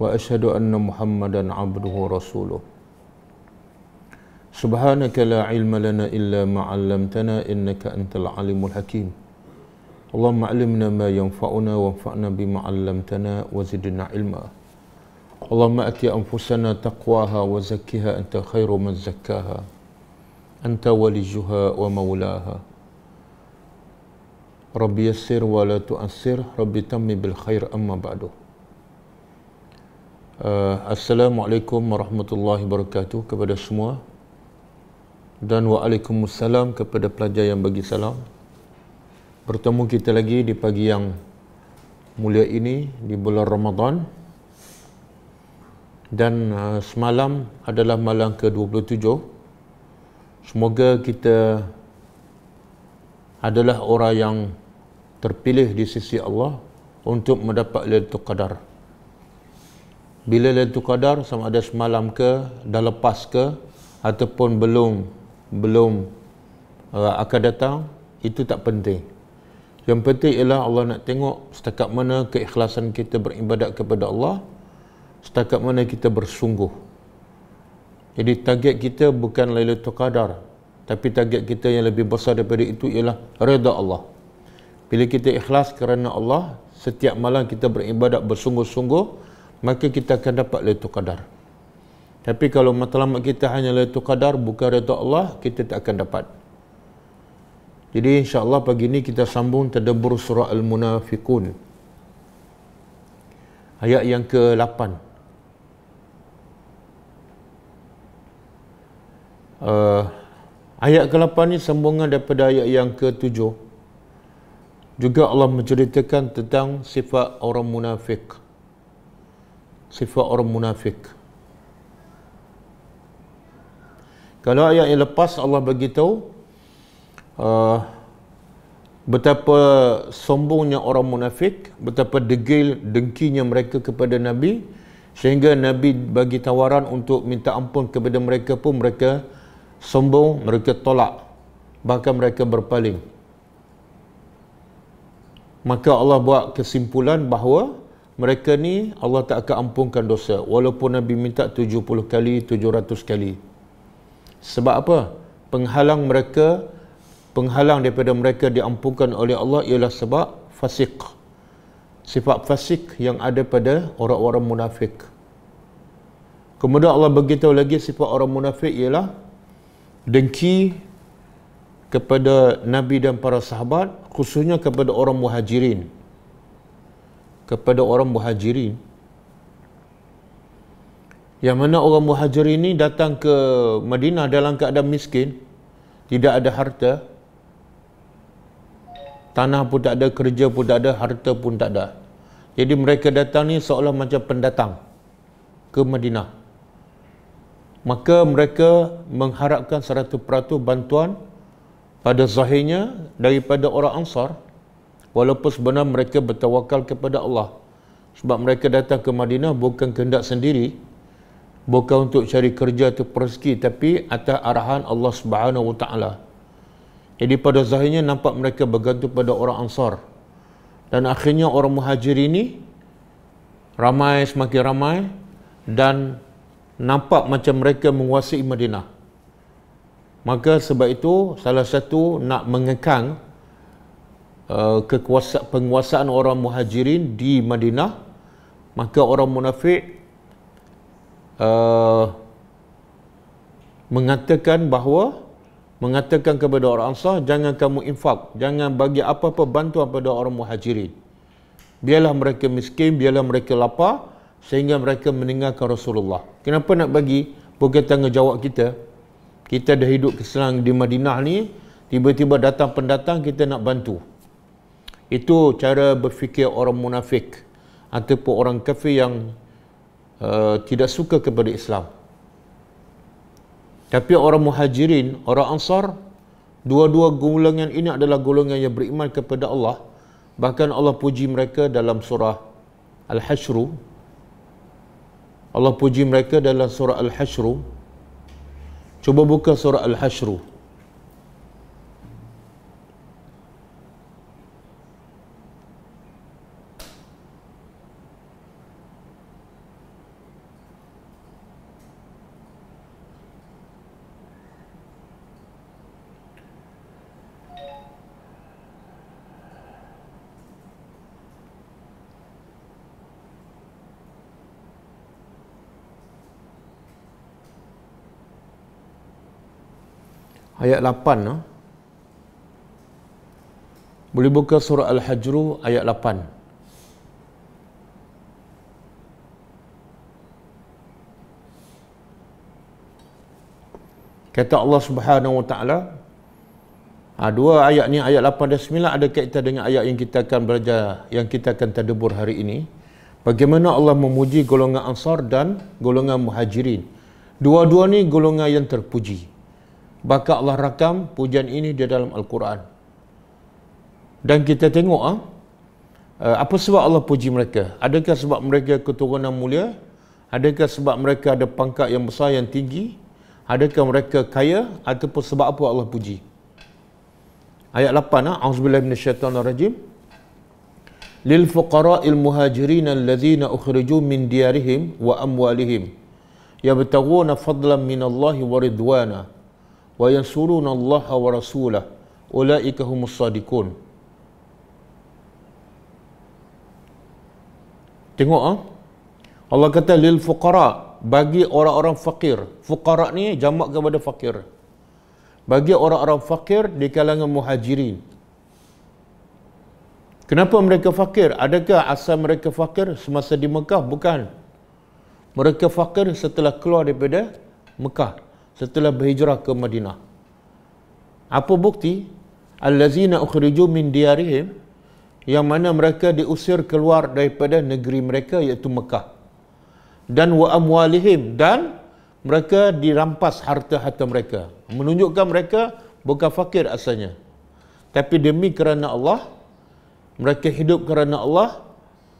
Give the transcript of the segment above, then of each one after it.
واشهد ان محمدا عبده ورسوله سبحانك لا علم لنا الا ما علمتنا انك انت العليم الحكيم اللهم علمنا ما ينفعنا وانفعنا بما علمتنا وزدنا علما اللهم ات انفسنا تقواها وزكها انت خير من زكاها انت وليها ومولاها ربي يسر ولا تؤسر ربي تم بالخير اما بعده Uh, Assalamualaikum warahmatullahi wabarakatuh kepada semua dan waalaikumsalam kepada pelajar yang bagi salam. Bertemu kita lagi di pagi yang mulia ini di bulan Ramadan. Dan uh, semalam adalah malam ke-27. Semoga kita adalah orang yang terpilih di sisi Allah untuk mendapat Lailatul Qadar bila Lailatul kadar sama ada semalam ke dah lepas ke ataupun belum belum uh, akan datang itu tak penting yang penting ialah Allah nak tengok setakat mana keikhlasan kita beribadat kepada Allah setakat mana kita bersungguh jadi target kita bukan Lailatul kadar, tapi target kita yang lebih besar daripada itu ialah reda Allah bila kita ikhlas kerana Allah setiap malam kita beribadat bersungguh-sungguh maka kita akan dapat Lailatul Qadar. Tapi kalau matlamat kita hanya Lailatul Qadar bukan redha Allah, kita tak akan dapat. Jadi insya-Allah pagi ini kita sambung tadabbur surah Al-Munafiqun. Ayat yang ke-8. Uh, ayat ke-8 ni sambungan daripada ayat yang ke-7. Juga Allah menceritakan tentang sifat orang munafik sifat orang munafik. Kalau ayat yang lepas Allah beritahu uh, betapa sombongnya orang munafik, betapa degil dengkinya mereka kepada Nabi sehingga Nabi bagi tawaran untuk minta ampun kepada mereka pun mereka sombong, mereka tolak bahkan mereka berpaling. Maka Allah buat kesimpulan bahawa mereka ni Allah tak akan ampunkan dosa walaupun Nabi minta 70 kali 700 kali sebab apa penghalang mereka penghalang daripada mereka diampunkan oleh Allah ialah sebab fasik sifat fasik yang ada pada orang-orang munafik kemudian Allah beritahu lagi sifat orang munafik ialah dengki kepada Nabi dan para sahabat khususnya kepada orang muhajirin kepada orang muhajirin yang mana orang muhajirin ini datang ke Madinah dalam keadaan miskin tidak ada harta tanah pun tak ada, kerja pun tak ada, harta pun tak ada jadi mereka datang ni seolah macam pendatang ke Madinah maka mereka mengharapkan 100% bantuan pada zahirnya daripada orang Ansar walaupun sebenarnya mereka bertawakal kepada Allah sebab mereka datang ke Madinah bukan kehendak sendiri bukan untuk cari kerja atau rezeki tapi atas arahan Allah Subhanahu Wa Taala jadi pada zahirnya nampak mereka bergantung pada orang Ansar dan akhirnya orang Muhajir ini ramai semakin ramai dan nampak macam mereka menguasai Madinah maka sebab itu salah satu nak mengekang Eh, kekuasaan penguasaan orang muhajirin di Madinah maka orang munafik uh, mengatakan bahawa mengatakan kepada orang ansar jangan kamu infak jangan bagi apa-apa bantuan kepada orang muhajirin biarlah mereka miskin biarlah mereka lapar sehingga mereka meninggalkan Rasulullah kenapa nak bagi bukan tanggungjawab kita kita dah hidup keselang di Madinah ni tiba-tiba datang pendatang kita nak bantu itu cara berfikir orang munafik ataupun orang kafir yang uh, tidak suka kepada Islam. Tapi orang muhajirin, orang ansar, dua-dua golongan ini adalah golongan yang beriman kepada Allah. Bahkan Allah puji mereka dalam surah Al-Hashr. Allah puji mereka dalam surah Al-Hashr. Cuba buka surah Al-Hashr. Al-Hashr. ayat 8 no? boleh buka surah al-hajr ayat 8 Kata Allah Subhanahu Wa Taala. Ha, dua ayat ni ayat 8 dan 9 ada kaitan dengan ayat yang kita akan belajar yang kita akan tadabbur hari ini. Bagaimana Allah memuji golongan Ansar dan golongan Muhajirin. Dua-dua ni golongan yang terpuji. Bahkan Allah rakam pujian ini di dalam Al-Quran. Dan kita tengok ah eh, apa sebab Allah puji mereka? Adakah sebab mereka keturunan mulia? Adakah sebab mereka ada pangkat yang besar yang tinggi? Adakah mereka kaya ataupun sebab apa Allah puji? Ayat 8 ah auzubillahi minasyaitonirrajim. Lil fuqara'il muhajirin alladhina ukhriju min Diarihim wa amwalihim Ya yabtaghuna fadlan minallahi wa ridwana wa yansuruna Allah wa rasulah ulaika humus sadiqun Tengok ah. Ha? Allah kata lil fuqara bagi orang-orang fakir. Fuqara ni jamak kepada fakir. Bagi orang-orang fakir di kalangan muhajirin. Kenapa mereka fakir? Adakah asal mereka fakir semasa di Mekah? Bukan. Mereka fakir setelah keluar daripada Mekah setelah berhijrah ke Madinah. Apa bukti? Al Lazina ukhriju min diarihim yang mana mereka diusir keluar daripada negeri mereka iaitu Mekah. Dan wa amwalihim dan mereka dirampas harta-harta mereka. Menunjukkan mereka bukan fakir asalnya. Tapi demi kerana Allah, mereka hidup kerana Allah,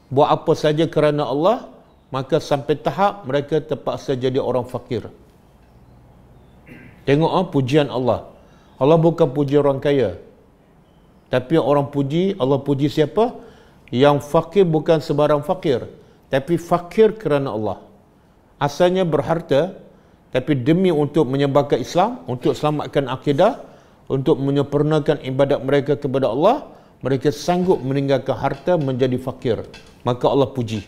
buat apa saja kerana Allah, maka sampai tahap mereka terpaksa jadi orang fakir. Tengok ah pujian Allah. Allah bukan puji orang kaya. Tapi orang puji, Allah puji siapa? Yang fakir bukan sebarang fakir. Tapi fakir kerana Allah. Asalnya berharta, tapi demi untuk menyebarkan Islam, untuk selamatkan akidah, untuk menyempurnakan ibadat mereka kepada Allah, mereka sanggup meninggalkan harta menjadi fakir. Maka Allah puji.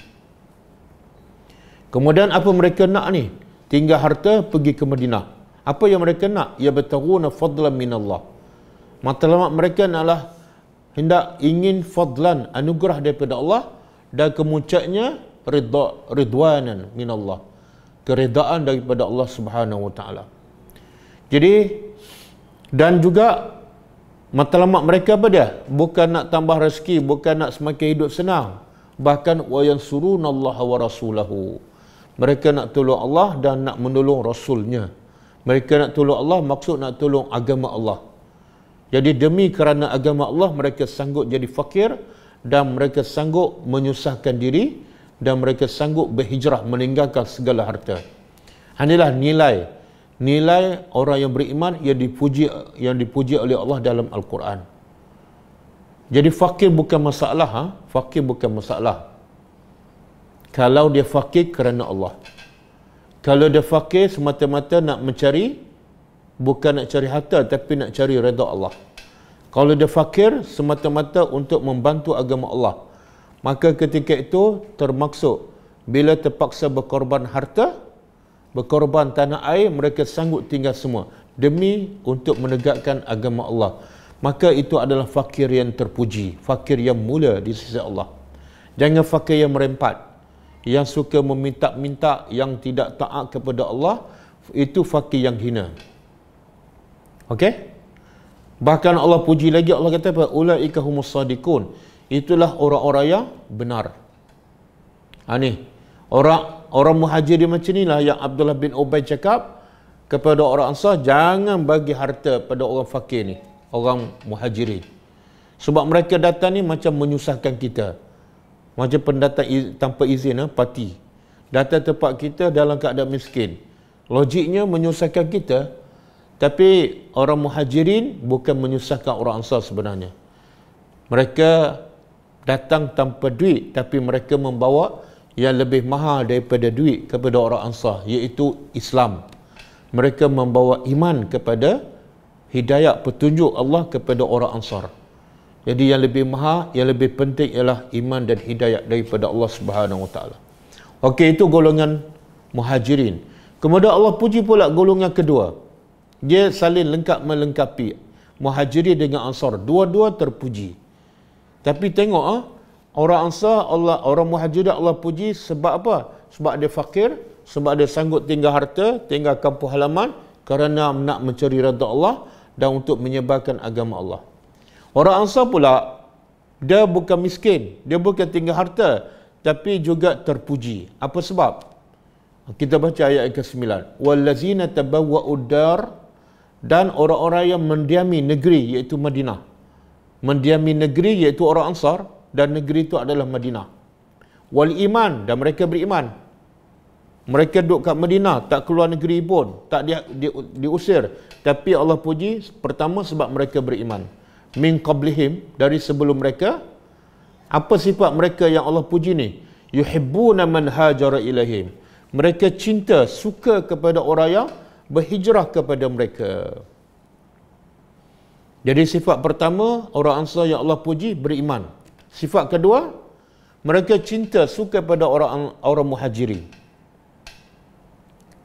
Kemudian apa mereka nak ni? Tinggal harta pergi ke Madinah. Apa yang mereka nak? Ya bataguna fadlan minallah. Matlamat mereka adalah hendak ingin fadlan anugerah daripada Allah dan kemuncaknya ridha ridwanan minallah. Keredaan daripada Allah Subhanahu wa taala. Jadi dan juga matlamat mereka apa dia? Bukan nak tambah rezeki, bukan nak semakin hidup senang. Bahkan wa yansurunallaha wa rasulahu. Mereka nak tolong Allah dan nak menolong rasulnya. Mereka nak tolong Allah maksud nak tolong agama Allah. Jadi demi kerana agama Allah mereka sanggup jadi fakir dan mereka sanggup menyusahkan diri dan mereka sanggup berhijrah meninggalkan segala harta. Inilah nilai nilai orang yang beriman yang dipuji yang dipuji oleh Allah dalam Al-Quran. Jadi fakir bukan masalah ha? fakir bukan masalah. Kalau dia fakir kerana Allah. Kalau dia fakir semata-mata nak mencari bukan nak cari harta tapi nak cari reda Allah. Kalau dia fakir semata-mata untuk membantu agama Allah. Maka ketika itu termaksud bila terpaksa berkorban harta, berkorban tanah air, mereka sanggup tinggal semua demi untuk menegakkan agama Allah. Maka itu adalah fakir yang terpuji, fakir yang mula di sisi Allah. Jangan fakir yang merempat yang suka meminta-minta yang tidak taat kepada Allah itu fakir yang hina. Okey? Bahkan Allah puji lagi Allah kata apa? Ulaika humus sadiqun. Itulah orang-orang yang benar. Ha ni. Orang orang muhajir dia macam inilah yang Abdullah bin Ubay cakap kepada orang Ansar jangan bagi harta pada orang fakir ni, orang muhajirin. Sebab mereka datang ni macam menyusahkan kita. Macam pendatang iz, tanpa izin eh, parti. Datang tempat kita dalam keadaan miskin. Logiknya menyusahkan kita. Tapi orang muhajirin bukan menyusahkan orang ansar sebenarnya. Mereka datang tanpa duit tapi mereka membawa yang lebih mahal daripada duit kepada orang ansar iaitu Islam. Mereka membawa iman kepada hidayah petunjuk Allah kepada orang ansar. Jadi yang lebih maha, yang lebih penting ialah iman dan hidayah daripada Allah Subhanahu Wa Taala. Okey, itu golongan muhajirin. Kemudian Allah puji pula golongan kedua. Dia saling lengkap melengkapi muhajirin dengan ansar. Dua-dua terpuji. Tapi tengok ah, orang ansar Allah orang muhajirin Allah puji sebab apa? Sebab dia fakir, sebab dia sanggup tinggal harta, tinggal kampung halaman kerana nak mencari redha Allah dan untuk menyebarkan agama Allah. Orang Ansar pula dia bukan miskin, dia bukan tinggal harta tapi juga terpuji. Apa sebab? Kita baca ayat yang ke-9. Wallazina tabawwa udar dan orang-orang yang mendiami negeri iaitu Madinah. Mendiami negeri iaitu orang Ansar dan negeri itu adalah Madinah. Wal iman dan mereka beriman. Mereka duduk kat Madinah, tak keluar negeri pun, tak di, di, diusir. Tapi Allah puji pertama sebab mereka beriman min qablihim dari sebelum mereka apa sifat mereka yang Allah puji ni yuhibbuna man hajara ilaihim mereka cinta suka kepada orang yang berhijrah kepada mereka jadi sifat pertama orang ansar yang Allah puji beriman sifat kedua mereka cinta suka kepada orang orang muhajiri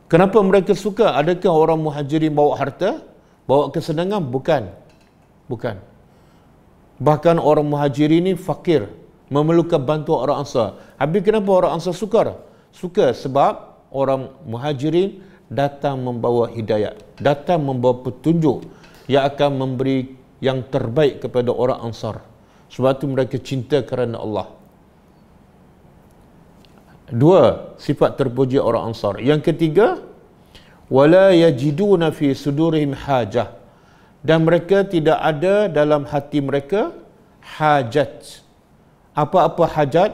kenapa mereka suka adakah orang muhajiri bawa harta bawa kesenangan bukan bukan Bahkan orang muhajir ini fakir memerlukan bantuan orang ansar. Habis kenapa orang ansar sukar? Suka sebab orang muhajirin datang membawa hidayat, datang membawa petunjuk yang akan memberi yang terbaik kepada orang ansar. Sebab itu mereka cinta kerana Allah. Dua sifat terpuji orang ansar. Yang ketiga, wala yajiduna fi sudurihim hajah dan mereka tidak ada dalam hati mereka hajat apa-apa hajat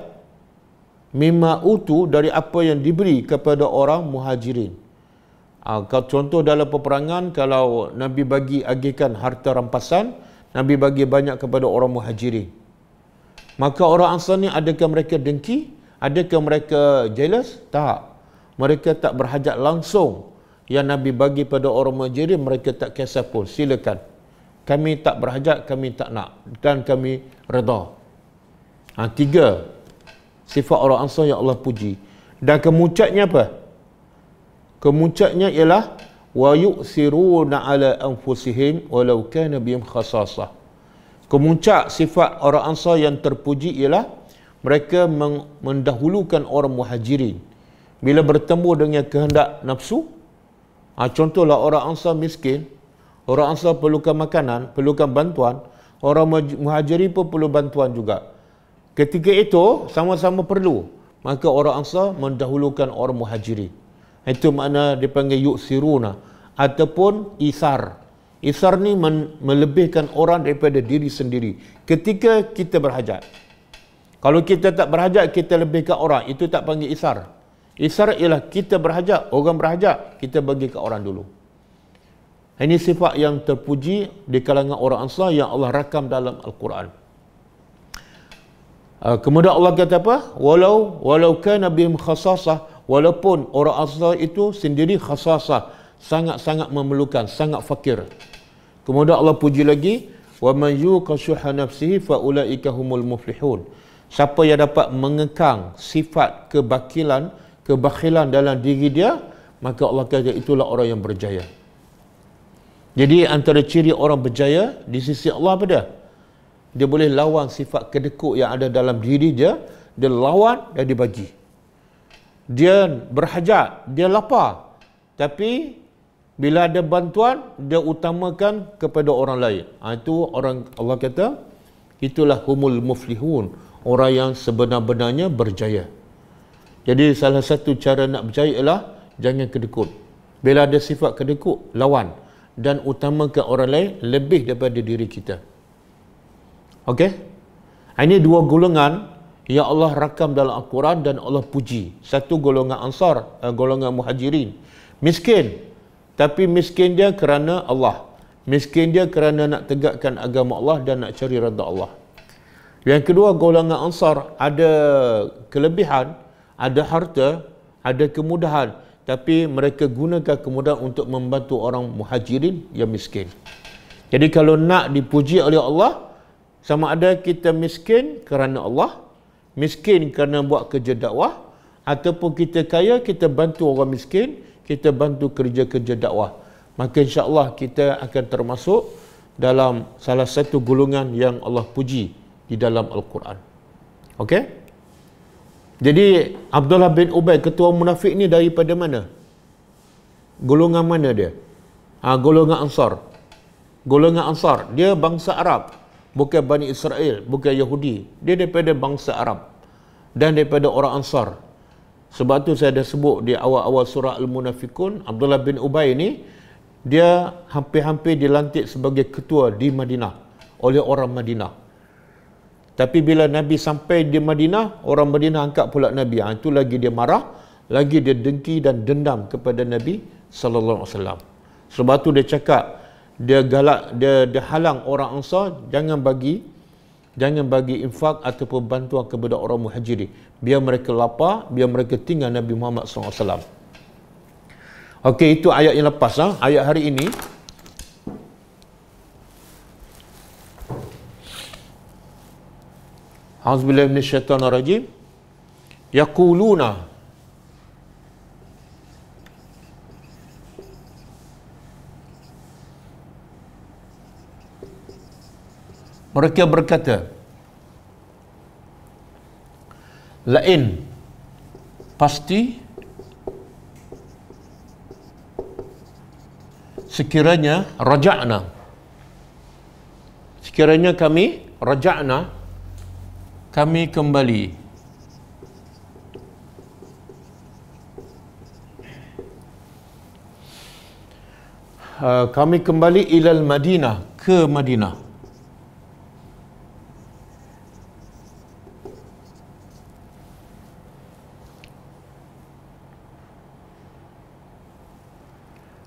mimma utu dari apa yang diberi kepada orang muhajirin ah, contoh dalam peperangan kalau nabi bagi agihkan harta rampasan nabi bagi banyak kepada orang muhajirin maka orang ansar ni adakah mereka dengki adakah mereka jealous tak mereka tak berhajat langsung yang Nabi bagi pada orang Majerim mereka tak kisah pun silakan kami tak berhajat kami tak nak dan kami reda ha, tiga sifat orang ansar yang Allah puji dan kemuncaknya apa kemuncaknya ialah wa yu'siruna ala anfusihim walau kana bihim khasasah kemuncak sifat orang ansar yang terpuji ialah mereka mendahulukan orang muhajirin bila bertemu dengan kehendak nafsu Ha, contohlah orang angsa miskin, orang angsa perlukan makanan, perlukan bantuan, orang muhajiri pun perlu bantuan juga. Ketika itu sama-sama perlu. Maka orang angsa mendahulukan orang muhajiri. Itu makna dipanggil yuksiruna ataupun isar. Isar ni melebihkan orang daripada diri sendiri ketika kita berhajat. Kalau kita tak berhajat kita lebihkan orang itu tak panggil isar. Isyarat ialah kita berhajat, orang berhajat, kita bagi ke orang dulu. Ini sifat yang terpuji di kalangan orang Ansar yang Allah rakam dalam Al-Quran. Ah, kemudian Allah kata apa? Walau walau kana bihim khasasah, walaupun orang Ansar itu sendiri khasasah, sangat-sangat memerlukan, sangat fakir. Kemudian Allah puji lagi, wa man yuqashuha nafsihi fa ulaika humul muflihun. Siapa yang dapat mengekang sifat kebakilan, kebakhilan dalam diri dia maka Allah kata itulah orang yang berjaya jadi antara ciri orang berjaya di sisi Allah apa dia dia boleh lawan sifat kedekut yang ada dalam diri dia dia lawan dan dia bagi dia berhajat dia lapar tapi bila ada bantuan dia utamakan kepada orang lain ha, itu orang Allah kata itulah humul muflihun orang yang sebenar-benarnya berjaya jadi salah satu cara nak berjaya ialah jangan kedekut. Bila ada sifat kedekut, lawan dan utamakan orang lain lebih daripada diri kita. Okey? Ini dua golongan yang Allah rakam dalam Al-Quran dan Allah puji. Satu golongan Ansar, eh, golongan Muhajirin. Miskin. Tapi miskin dia kerana Allah. Miskin dia kerana nak tegakkan agama Allah dan nak cari rada Allah. Yang kedua golongan Ansar ada kelebihan ada harta, ada kemudahan tapi mereka gunakan kemudahan untuk membantu orang muhajirin yang miskin. Jadi kalau nak dipuji oleh Allah, sama ada kita miskin kerana Allah, miskin kerana buat kerja dakwah, ataupun kita kaya, kita bantu orang miskin, kita bantu kerja-kerja dakwah. Maka insya Allah kita akan termasuk dalam salah satu gulungan yang Allah puji di dalam Al-Quran. Okey? Jadi Abdullah bin Ubay ketua munafik ni daripada mana? Golongan mana dia? Ha, golongan Ansar. Golongan Ansar. Dia bangsa Arab. Bukan Bani Israel. Bukan Yahudi. Dia daripada bangsa Arab. Dan daripada orang Ansar. Sebab tu saya dah sebut di awal-awal surah Al-Munafikun. Abdullah bin Ubay ni. Dia hampir-hampir dilantik sebagai ketua di Madinah. Oleh orang Madinah. Tapi bila Nabi sampai di Madinah, orang Madinah angkat pula Nabi. Ha, itu lagi dia marah, lagi dia dengki dan dendam kepada Nabi sallallahu alaihi wasallam. Sebab tu dia cakap dia galak dia dia halang orang Ansar jangan bagi jangan bagi infak ataupun bantuan kepada orang Muhajirin. Biar mereka lapar, biar mereka tinggal Nabi Muhammad sallallahu alaihi wasallam. Okey itu ayat yang lepas ha? ayat hari ini. Auzubillahi minasyaitonirrajim. Yaquluna Mereka berkata Lain Pasti Sekiranya Raja'na Sekiranya kami Raja'na kami kembali Uh, kami kembali ilal Madinah ke Madinah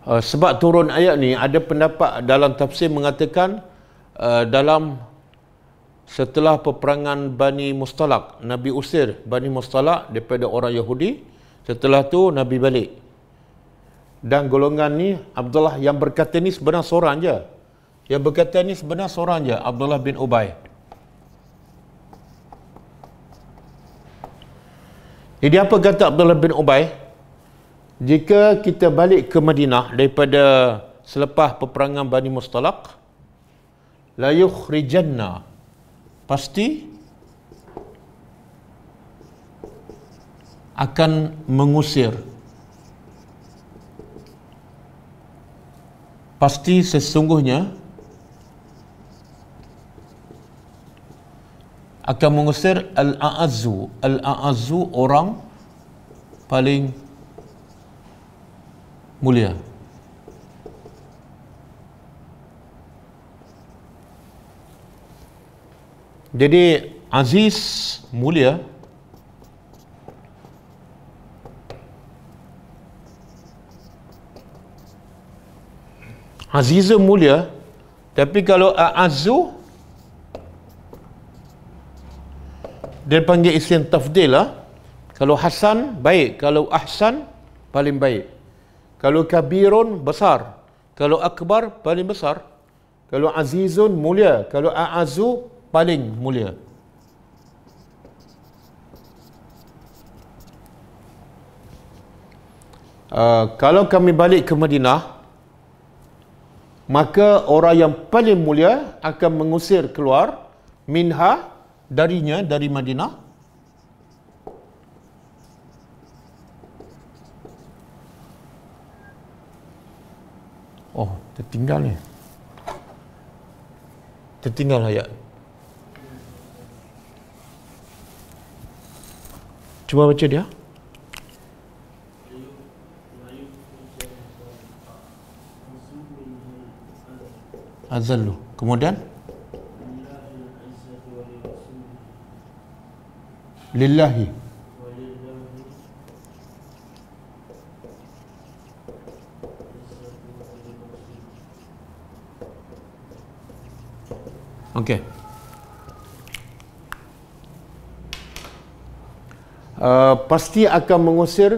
uh, sebab turun ayat ni ada pendapat dalam tafsir mengatakan uh, dalam setelah peperangan Bani Mustalak, Nabi usir Bani Mustalak daripada orang Yahudi. Setelah tu Nabi balik. Dan golongan ni Abdullah yang berkata ni sebenarnya seorang je. Yang berkata ni sebenarnya seorang je Abdullah bin Ubay. Jadi apa kata Abdullah bin Ubay? Jika kita balik ke Madinah daripada selepas peperangan Bani Mustalak, la yukhrijanna pasti akan mengusir pasti sesungguhnya akan mengusir al-a'azu al-a'azu orang paling mulia Jadi Aziz Mulia Aziz Mulia tapi kalau Azu dia panggil isim tafdil lah. Kalau Hasan baik, kalau Ahsan paling baik. Kalau Kabirun besar, kalau Akbar paling besar. Kalau Azizun mulia, kalau Azu paling mulia. Uh, kalau kami balik ke Madinah maka orang yang paling mulia akan mengusir keluar minha darinya dari Madinah Oh tertinggal ni Tertinggal ayat Cuba baca dia. Azallu. Kemudian Lillahi Okay Eh, pasti akan mengusir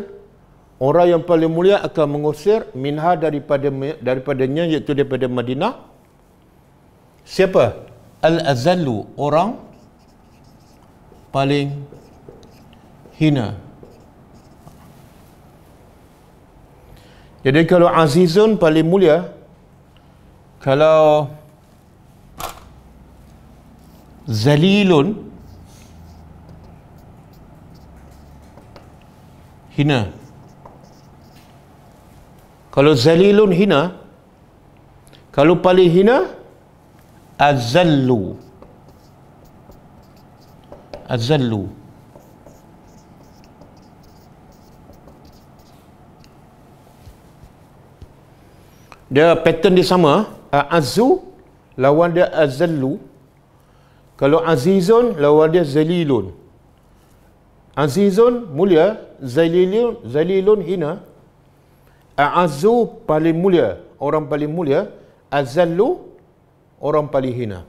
orang yang paling mulia akan mengusir minha daripada daripadanya iaitu daripada Madinah. Siapa? Al-azallu orang paling hina. Jadi kalau azizun paling mulia kalau zalilun hina kalau zalilun hina kalau paling hina azallu azallu dia pattern dia sama azu ha, lawan dia azallu kalau azizun lawan dia zalilun azizun mulia zalilun zalilun hina a'azzu paling mulia orang paling mulia azallu orang paling hina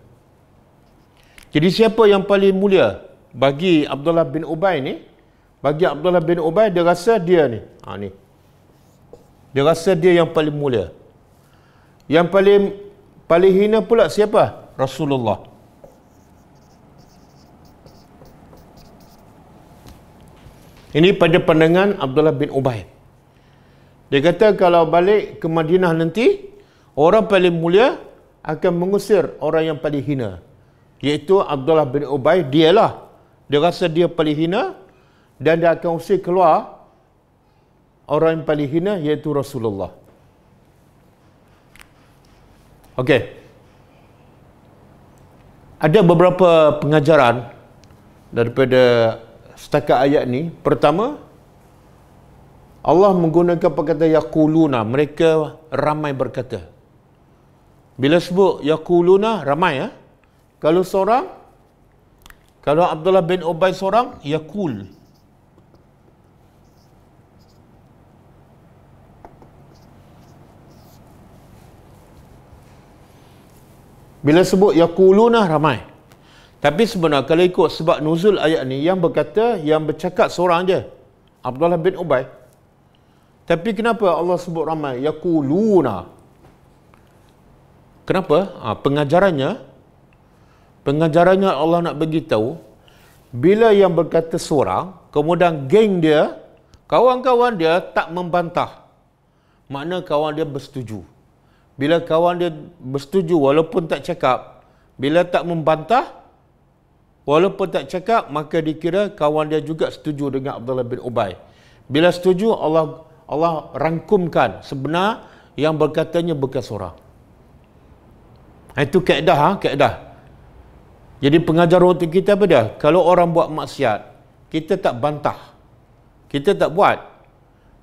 jadi siapa yang paling mulia bagi Abdullah bin Ubay ni bagi Abdullah bin Ubay dia rasa dia ni ha ni dia rasa dia yang paling mulia yang paling paling hina pula siapa Rasulullah Ini pada pandangan Abdullah bin Ubaid, Dia kata kalau balik ke Madinah nanti, orang paling mulia akan mengusir orang yang paling hina. Iaitu Abdullah bin Ubay, dialah. Dia rasa dia paling hina dan dia akan usir keluar orang yang paling hina iaitu Rasulullah. Okey. Ada beberapa pengajaran daripada setakat ayat ni pertama Allah menggunakan perkataan yaquluna mereka ramai berkata bila sebut yaquluna ramai ya eh? kalau seorang kalau Abdullah bin Ubay seorang yaqul Bila sebut yaquluna ramai tapi sebenarnya kalau ikut sebab nuzul ayat ni yang berkata yang bercakap seorang je. Abdullah bin Ubay. Tapi kenapa Allah sebut ramai yaquluna? Kenapa? Ha, pengajarannya pengajarannya Allah nak bagi tahu bila yang berkata seorang kemudian geng dia kawan-kawan dia tak membantah makna kawan dia bersetuju bila kawan dia bersetuju walaupun tak cakap bila tak membantah Walaupun tak cakap, maka dikira kawan dia juga setuju dengan Abdullah bin Ubay. Bila setuju, Allah Allah rangkumkan sebenar yang berkatanya bekas orang. Ha, itu keedah, ha? keedah. Jadi pengajar waktu kita apa dia? Kalau orang buat maksiat, kita tak bantah. Kita tak buat.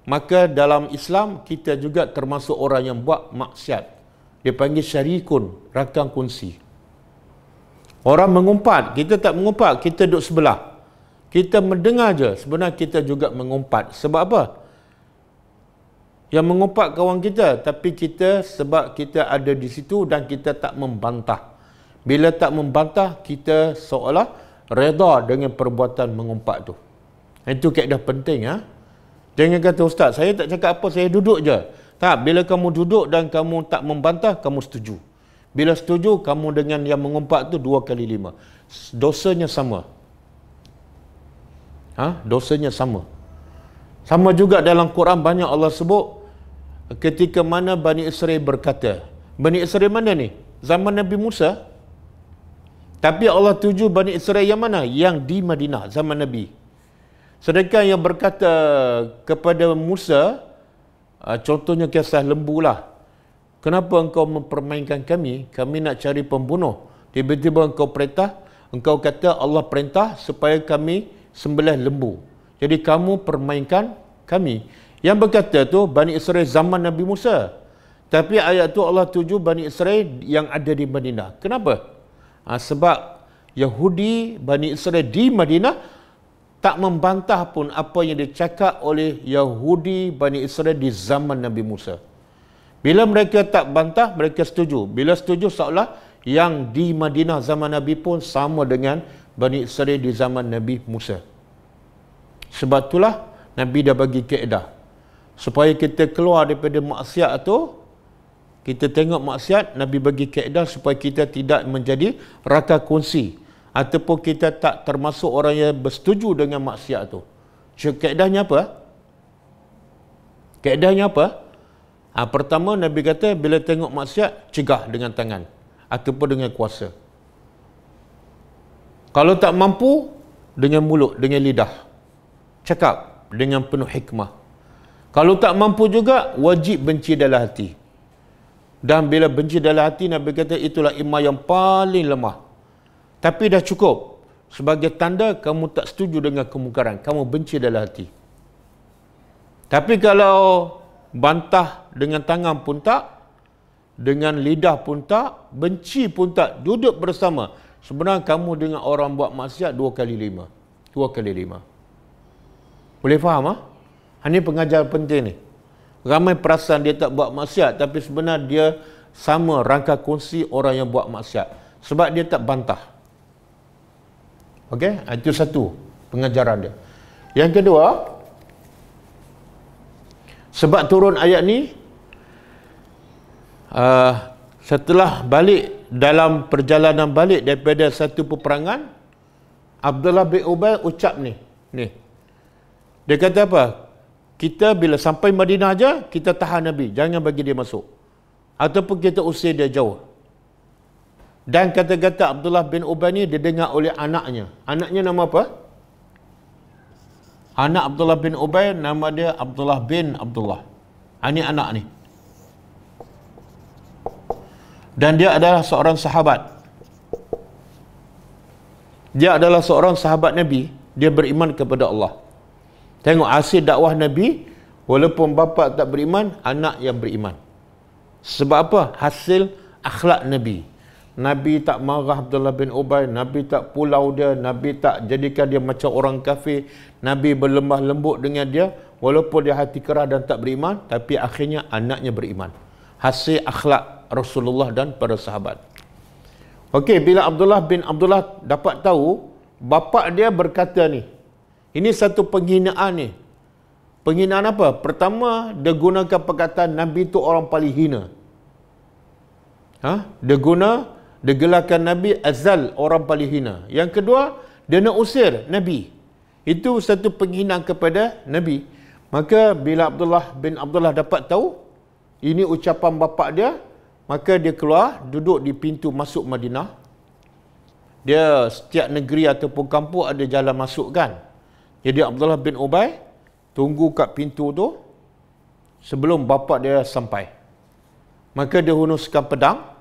Maka dalam Islam, kita juga termasuk orang yang buat maksiat. Dia panggil syarikun, rakan kunci. Orang mengumpat, kita tak mengumpat, kita duduk sebelah. Kita mendengar je, sebenarnya kita juga mengumpat. Sebab apa? Yang mengumpat kawan kita, tapi kita sebab kita ada di situ dan kita tak membantah. Bila tak membantah, kita seolah reda dengan perbuatan mengumpat tu. Itu dah penting. Ya? Jangan kata, Ustaz, saya tak cakap apa, saya duduk je. Tak, bila kamu duduk dan kamu tak membantah, kamu setuju. Bila setuju kamu dengan yang mengumpat tu dua kali lima. Dosanya sama. Ha? Dosanya sama. Sama juga dalam Quran banyak Allah sebut ketika mana Bani Israel berkata. Bani Israel mana ni? Zaman Nabi Musa. Tapi Allah tuju Bani Israel yang mana? Yang di Madinah, zaman Nabi. Sedangkan yang berkata kepada Musa, ah, contohnya kisah lembu lah kenapa engkau mempermainkan kami? Kami nak cari pembunuh. Tiba-tiba engkau perintah, engkau kata Allah perintah supaya kami sembelih lembu. Jadi kamu permainkan kami. Yang berkata tu Bani Israel zaman Nabi Musa. Tapi ayat tu Allah tuju Bani Israel yang ada di Madinah. Kenapa? Ha, sebab Yahudi Bani Israel di Madinah tak membantah pun apa yang dicakap oleh Yahudi Bani Israel di zaman Nabi Musa. Bila mereka tak bantah, mereka setuju. Bila setuju, seolah yang di Madinah zaman Nabi pun sama dengan Bani Seri di zaman Nabi Musa. Sebab itulah Nabi dah bagi keedah. Supaya kita keluar daripada maksiat itu, kita tengok maksiat, Nabi bagi keedah supaya kita tidak menjadi raka kunci. Ataupun kita tak termasuk orang yang bersetuju dengan maksiat itu. Keedahnya apa? Keedahnya apa? Keedahnya apa? Ha, pertama Nabi kata bila tengok maksiat cegah dengan tangan ataupun dengan kuasa. Kalau tak mampu dengan mulut, dengan lidah. Cakap dengan penuh hikmah. Kalau tak mampu juga wajib benci dalam hati. Dan bila benci dalam hati Nabi kata itulah iman yang paling lemah. Tapi dah cukup sebagai tanda kamu tak setuju dengan kemungkaran, kamu benci dalam hati. Tapi kalau bantah dengan tangan pun tak, dengan lidah pun tak, benci pun tak, duduk bersama. Sebenarnya kamu dengan orang buat maksiat dua kali lima. Dua kali lima. Boleh faham? Ah? Ha? Ini pengajar penting ni. Ramai perasan dia tak buat maksiat tapi sebenarnya dia sama rangka kongsi orang yang buat maksiat. Sebab dia tak bantah. Okey? Ha, itu satu pengajaran dia. Yang kedua, sebab turun ayat ni uh, setelah balik dalam perjalanan balik daripada satu peperangan Abdullah bin Ubay ucap ni ni dia kata apa kita bila sampai Madinah aja kita tahan Nabi jangan bagi dia masuk ataupun kita usir dia jauh dan kata-kata Abdullah bin Ubay ni didengar oleh anaknya anaknya nama apa Anak Abdullah bin Ubay nama dia Abdullah bin Abdullah. Ha, ini anak ni. Dan dia adalah seorang sahabat. Dia adalah seorang sahabat Nabi. Dia beriman kepada Allah. Tengok hasil dakwah Nabi. Walaupun bapa tak beriman, anak yang beriman. Sebab apa? Hasil akhlak Nabi. Nabi tak marah Abdullah bin Ubay, Nabi tak pulau dia, Nabi tak jadikan dia macam orang kafir, Nabi berlemah lembut dengan dia, walaupun dia hati keras dan tak beriman, tapi akhirnya anaknya beriman. Hasil akhlak Rasulullah dan para sahabat. Okey, bila Abdullah bin Abdullah dapat tahu, bapa dia berkata ni, ini satu penghinaan ni. Penghinaan apa? Pertama, dia gunakan perkataan Nabi tu orang paling hina. Ha? Dia guna dia gelarkan Nabi Azal orang paling hina. Yang kedua, dia nak usir Nabi. Itu satu penghinaan kepada Nabi. Maka bila Abdullah bin Abdullah dapat tahu ini ucapan bapa dia, maka dia keluar duduk di pintu masuk Madinah. Dia setiap negeri ataupun kampung ada jalan masuk kan. Jadi Abdullah bin Ubay tunggu kat pintu tu sebelum bapa dia sampai. Maka dia hunuskan pedang,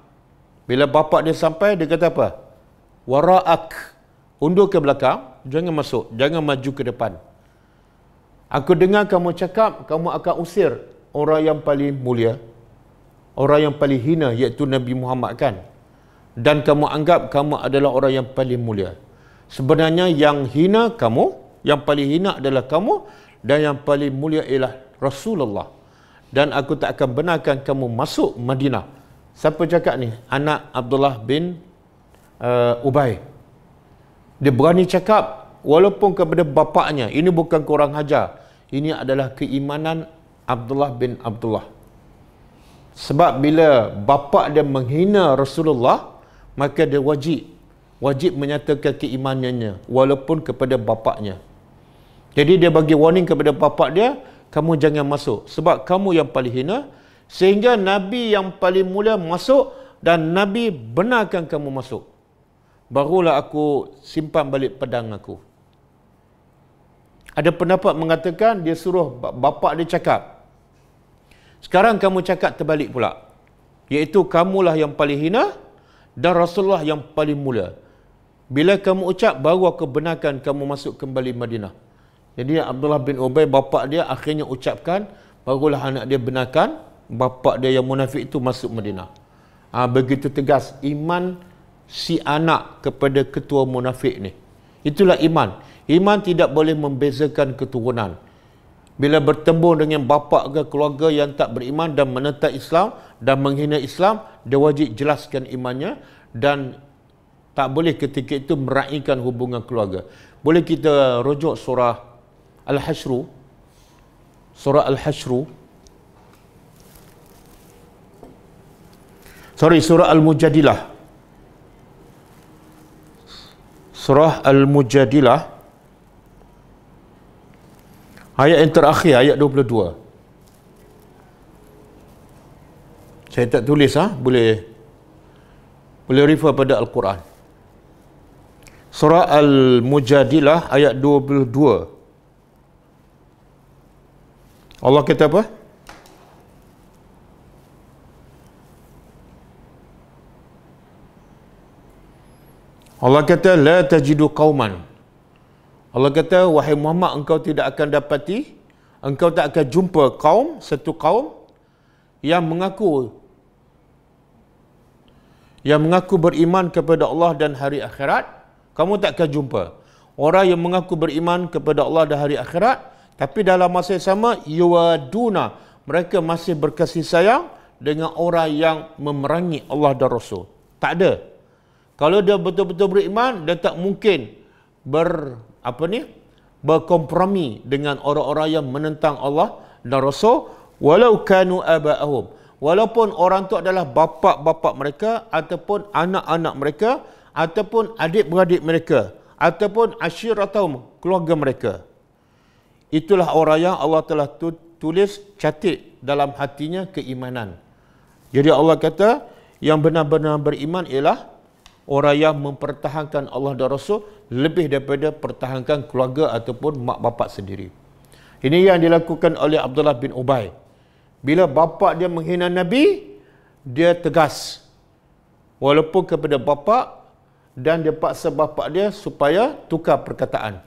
bila bapak dia sampai, dia kata apa? Wara'ak. Undur ke belakang. Jangan masuk. Jangan maju ke depan. Aku dengar kamu cakap, kamu akan usir orang yang paling mulia. Orang yang paling hina, iaitu Nabi Muhammad kan? Dan kamu anggap kamu adalah orang yang paling mulia. Sebenarnya yang hina kamu, yang paling hina adalah kamu dan yang paling mulia ialah Rasulullah. Dan aku tak akan benarkan kamu masuk Madinah. Siapa cakap ni? Anak Abdullah bin uh, Ubay. Dia berani cakap walaupun kepada bapaknya. Ini bukan kurang hajar. Ini adalah keimanan Abdullah bin Abdullah. Sebab bila bapak dia menghina Rasulullah, maka dia wajib wajib menyatakan keimanannya walaupun kepada bapaknya. Jadi dia bagi warning kepada bapak dia, kamu jangan masuk sebab kamu yang paling hina sehingga nabi yang paling mulia masuk dan nabi benarkan kamu masuk barulah aku simpan balik pedang aku ada pendapat mengatakan dia suruh bapak dia cakap sekarang kamu cakap terbalik pula iaitu kamulah yang paling hina dan rasulullah yang paling mulia bila kamu ucap baru aku benarkan kamu masuk kembali Madinah jadi Abdullah bin Ubay bapak dia akhirnya ucapkan barulah anak dia benarkan bapa dia yang munafik itu masuk Madinah. Ha, begitu tegas iman si anak kepada ketua munafik ni. Itulah iman. Iman tidak boleh membezakan keturunan. Bila bertemu dengan bapa ke keluarga yang tak beriman dan menentang Islam dan menghina Islam, dia wajib jelaskan imannya dan tak boleh ketika itu meraihkan hubungan keluarga. Boleh kita rujuk surah Al-Hashru. Surah Al-Hashru. Sorry, surah Al-Mujadilah. Surah Al-Mujadilah. Ayat yang terakhir, ayat 22. Saya tak tulis, ha? boleh boleh refer pada Al-Quran. Surah Al-Mujadilah ayat 22. Allah kata apa? Allah kata la tajidu qauman. Allah kata wahai Muhammad engkau tidak akan dapati engkau tak akan jumpa kaum satu kaum yang mengaku yang mengaku beriman kepada Allah dan hari akhirat kamu tak akan jumpa orang yang mengaku beriman kepada Allah dan hari akhirat tapi dalam masa yang sama yuaduna mereka masih berkasih sayang dengan orang yang memerangi Allah dan Rasul tak ada kalau dia betul-betul beriman, dia tak mungkin ber apa ni? berkompromi dengan orang-orang yang menentang Allah dan Rasul walau kanu aba'ahum. Walaupun orang tu adalah bapa-bapa mereka ataupun anak-anak mereka ataupun adik-beradik mereka ataupun asyiratahum keluarga mereka. Itulah orang yang Allah telah tulis catik dalam hatinya keimanan. Jadi Allah kata yang benar-benar beriman ialah orang yang mempertahankan Allah dan Rasul lebih daripada pertahankan keluarga ataupun mak bapak sendiri. Ini yang dilakukan oleh Abdullah bin Ubay. Bila bapa dia menghina Nabi, dia tegas. Walaupun kepada bapa dan dia paksa bapa dia supaya tukar perkataan.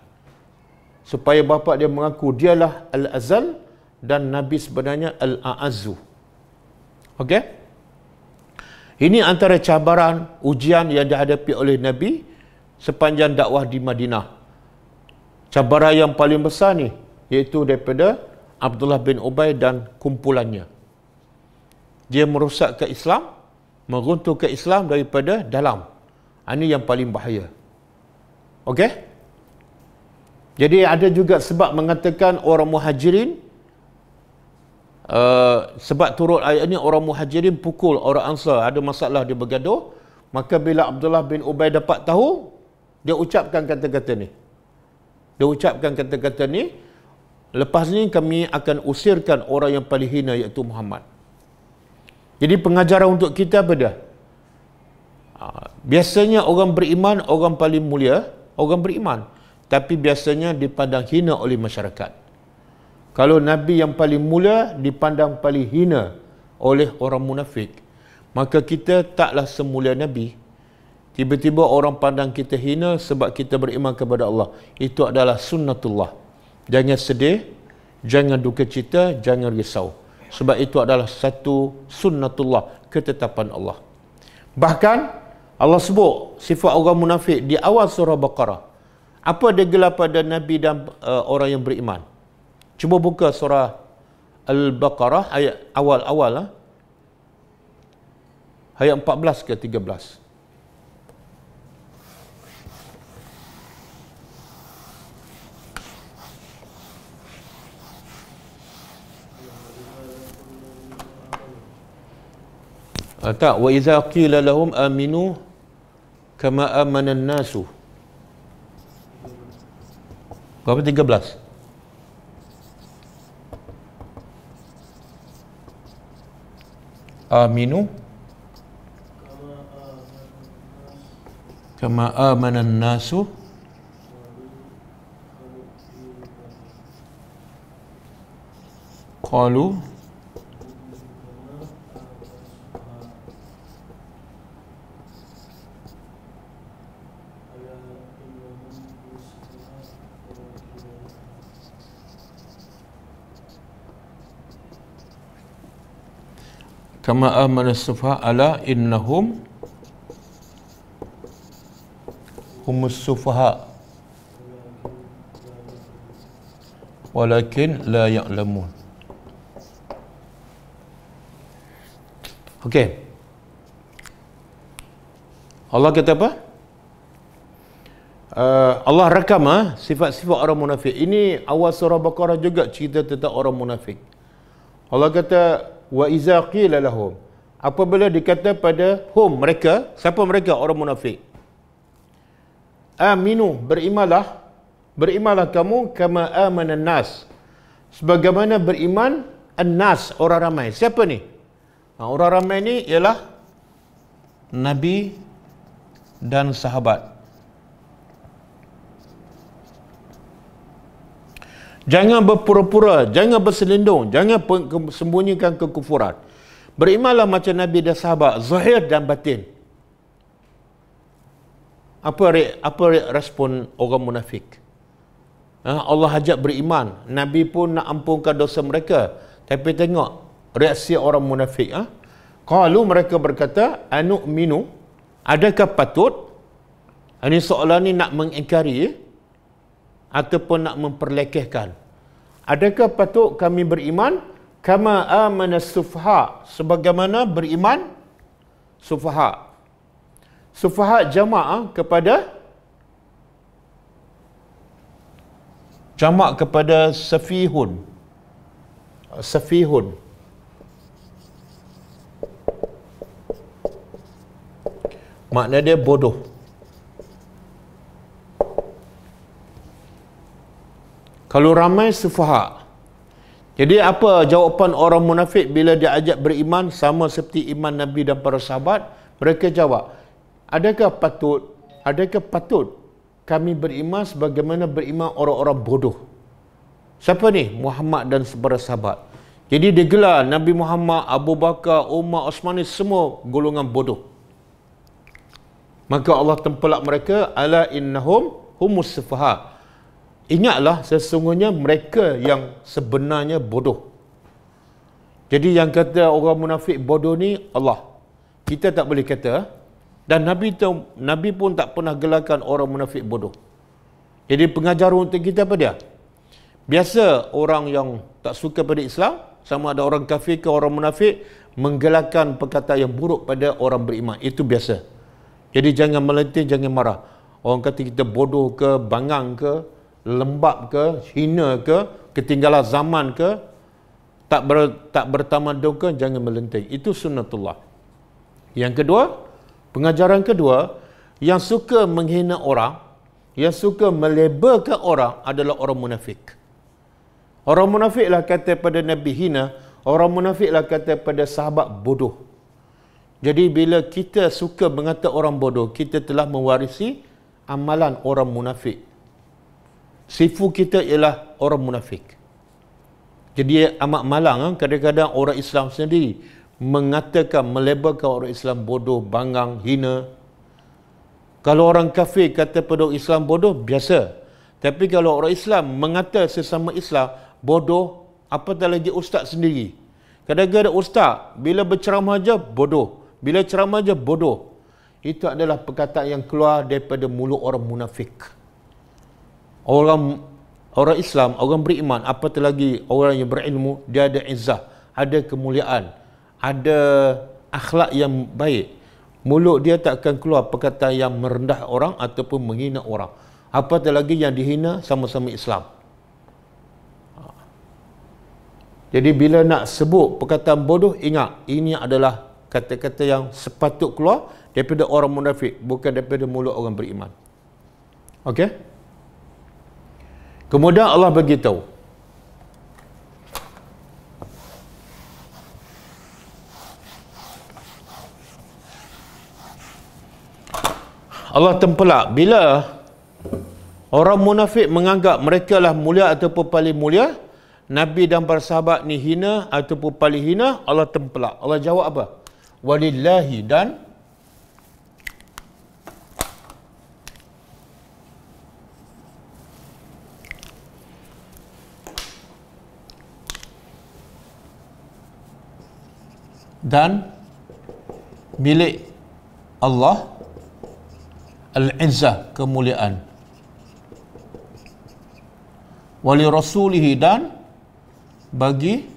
Supaya bapa dia mengaku dialah Al-Azal dan Nabi sebenarnya Al-A'azu. Okey? Ini antara cabaran ujian yang dihadapi oleh Nabi sepanjang dakwah di Madinah. Cabaran yang paling besar ni iaitu daripada Abdullah bin Ubay dan kumpulannya. Dia merosak ke Islam, meruntuh ke Islam daripada dalam. Ha, ini yang paling bahaya. Okey? Jadi ada juga sebab mengatakan orang muhajirin Eh, sebab turut ayat ini orang muhajirin pukul orang ansar ada masalah dia bergaduh maka bila Abdullah bin Ubay dapat tahu dia ucapkan kata-kata ni dia ucapkan kata-kata ni lepas ni kami akan usirkan orang yang paling hina iaitu Muhammad jadi pengajaran untuk kita apa dia ah, biasanya orang beriman orang paling mulia orang beriman tapi biasanya dipandang hina oleh masyarakat. Kalau Nabi yang paling mula dipandang paling hina oleh orang munafik, maka kita taklah semulia Nabi. Tiba-tiba orang pandang kita hina sebab kita beriman kepada Allah. Itu adalah sunnatullah. Jangan sedih, jangan duka cita, jangan risau. Sebab itu adalah satu sunnatullah, ketetapan Allah. Bahkan Allah sebut sifat orang munafik di awal surah Baqarah. Apa dia gelar pada Nabi dan uh, orang yang beriman? Cuba buka surah Al-Baqarah ayat awal-awal lah. Ayat 14 ke 13. Ah, tak, wa idza qila lahum aminu kama amana an-nasu. Berapa 13? aminu kama amanan nasu qalu kama amana sufa ala innahum humus sufaha walakin la ya'lamun okey Allah kata apa? Uh, Allah rekam ha, sifat-sifat orang munafik. Ini awal surah Baqarah juga cerita tentang orang munafik. Allah kata wa iza qila lahum apabila dikata pada hum mereka siapa mereka orang munafik aminu berimalah berimalah kamu kama amanan nas sebagaimana beriman annas orang ramai siapa ni ha, orang ramai ni ialah nabi dan sahabat Jangan berpura-pura, jangan berselindung, jangan sembunyikan kekufuran. Berimanlah macam Nabi dan sahabat, zahir dan batin. Apa re, apa re, respon orang munafik? Ha, Allah ajak beriman, Nabi pun nak ampunkan dosa mereka. Tapi tengok reaksi orang munafik. Ha? Kalau mereka berkata, anu minu, adakah patut? Ini ha, soalan ini nak mengingkari ya? ataupun nak memperlekehkan. Adakah patut kami beriman? Kama amana sufha. Sebagaimana beriman? Sufha. Sufha jama' ah, kepada? Jama' kepada safihun. Safihun. Maknanya dia bodoh. kalau ramai sufaha jadi apa jawapan orang munafik bila dia ajak beriman sama seperti iman Nabi dan para sahabat? Mereka jawab, adakah patut adakah patut kami beriman sebagaimana beriman orang-orang bodoh? Siapa ni? Muhammad dan para sahabat. Jadi digelar Nabi Muhammad, Abu Bakar, Umar, Osman ni semua golongan bodoh. Maka Allah tempelak mereka, ala innahum humus sufaha'. Ingatlah sesungguhnya mereka yang sebenarnya bodoh. Jadi yang kata orang munafik bodoh ni Allah. Kita tak boleh kata dan Nabi tu Nabi pun tak pernah gelarkan orang munafik bodoh. Jadi pengajar untuk kita apa dia? Biasa orang yang tak suka pada Islam sama ada orang kafir ke orang munafik menggelarkan perkataan yang buruk pada orang beriman. Itu biasa. Jadi jangan melenting, jangan marah. Orang kata kita bodoh ke, bangang ke, lembab ke, hina ke, ketinggalan zaman ke, tak ber, tak bertamadun ke, jangan melenting. Itu sunnatullah. Yang kedua, pengajaran kedua, yang suka menghina orang, yang suka melebarkan orang adalah orang munafik. Orang munafiklah kata pada Nabi hina, orang munafiklah kata pada sahabat bodoh. Jadi bila kita suka mengata orang bodoh, kita telah mewarisi amalan orang munafik sifu kita ialah orang munafik. Jadi amat malang eh, kadang-kadang orang Islam sendiri mengatakan, melebarkan orang Islam bodoh, bangang, hina. Kalau orang kafir kata pada orang Islam bodoh, biasa. Tapi kalau orang Islam mengata sesama Islam bodoh, apa tak lagi ustaz sendiri. Kadang-kadang ustaz bila berceramah saja bodoh. Bila ceramah saja bodoh. Itu adalah perkataan yang keluar daripada mulut orang munafik orang orang Islam, orang beriman, apatah lagi orang yang berilmu, dia ada izzah, ada kemuliaan, ada akhlak yang baik. Mulut dia tak akan keluar perkataan yang merendah orang ataupun menghina orang. Apatah lagi yang dihina sama-sama Islam. Ha. Jadi bila nak sebut perkataan bodoh, ingat ini adalah kata-kata yang sepatut keluar daripada orang munafik, bukan daripada mulut orang beriman. Okey? Kemudian Allah beritahu. Allah tempelak bila orang munafik menganggap mereka lah mulia ataupun paling mulia Nabi dan para sahabat ni hina ataupun paling hina Allah tempelak Allah jawab apa? Walillahi dan dan milik Allah al-izzah kemuliaan wali Rasulih dan bagi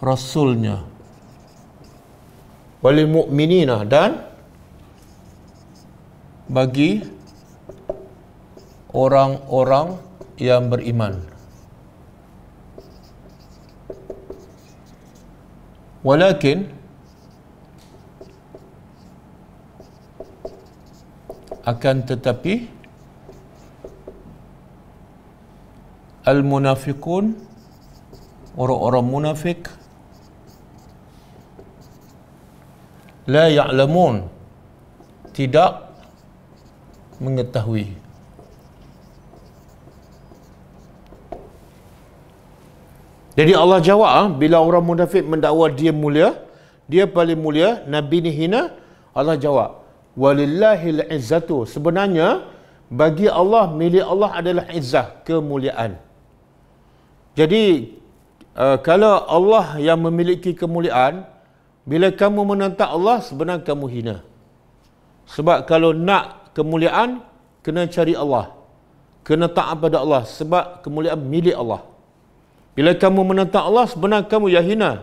rasulnya wali mukminina dan bagi orang-orang yang beriman. Walakin akan tetapi al-munafiqun orang-orang munafik la ya'lamun tidak mengetahui Jadi Allah jawab ah, bila orang munafik mendakwa dia mulia, dia paling mulia, nabi ni hina, Allah jawab, "Walillahil izzatu." Sebenarnya bagi Allah milik Allah adalah izzah, kemuliaan. Jadi uh, kalau Allah yang memiliki kemuliaan, bila kamu menentang Allah sebenarnya kamu hina. Sebab kalau nak kemuliaan kena cari Allah. Kena taat pada Allah sebab kemuliaan milik Allah. Bila kamu menentang Allah, sebenarnya kamu yang hina.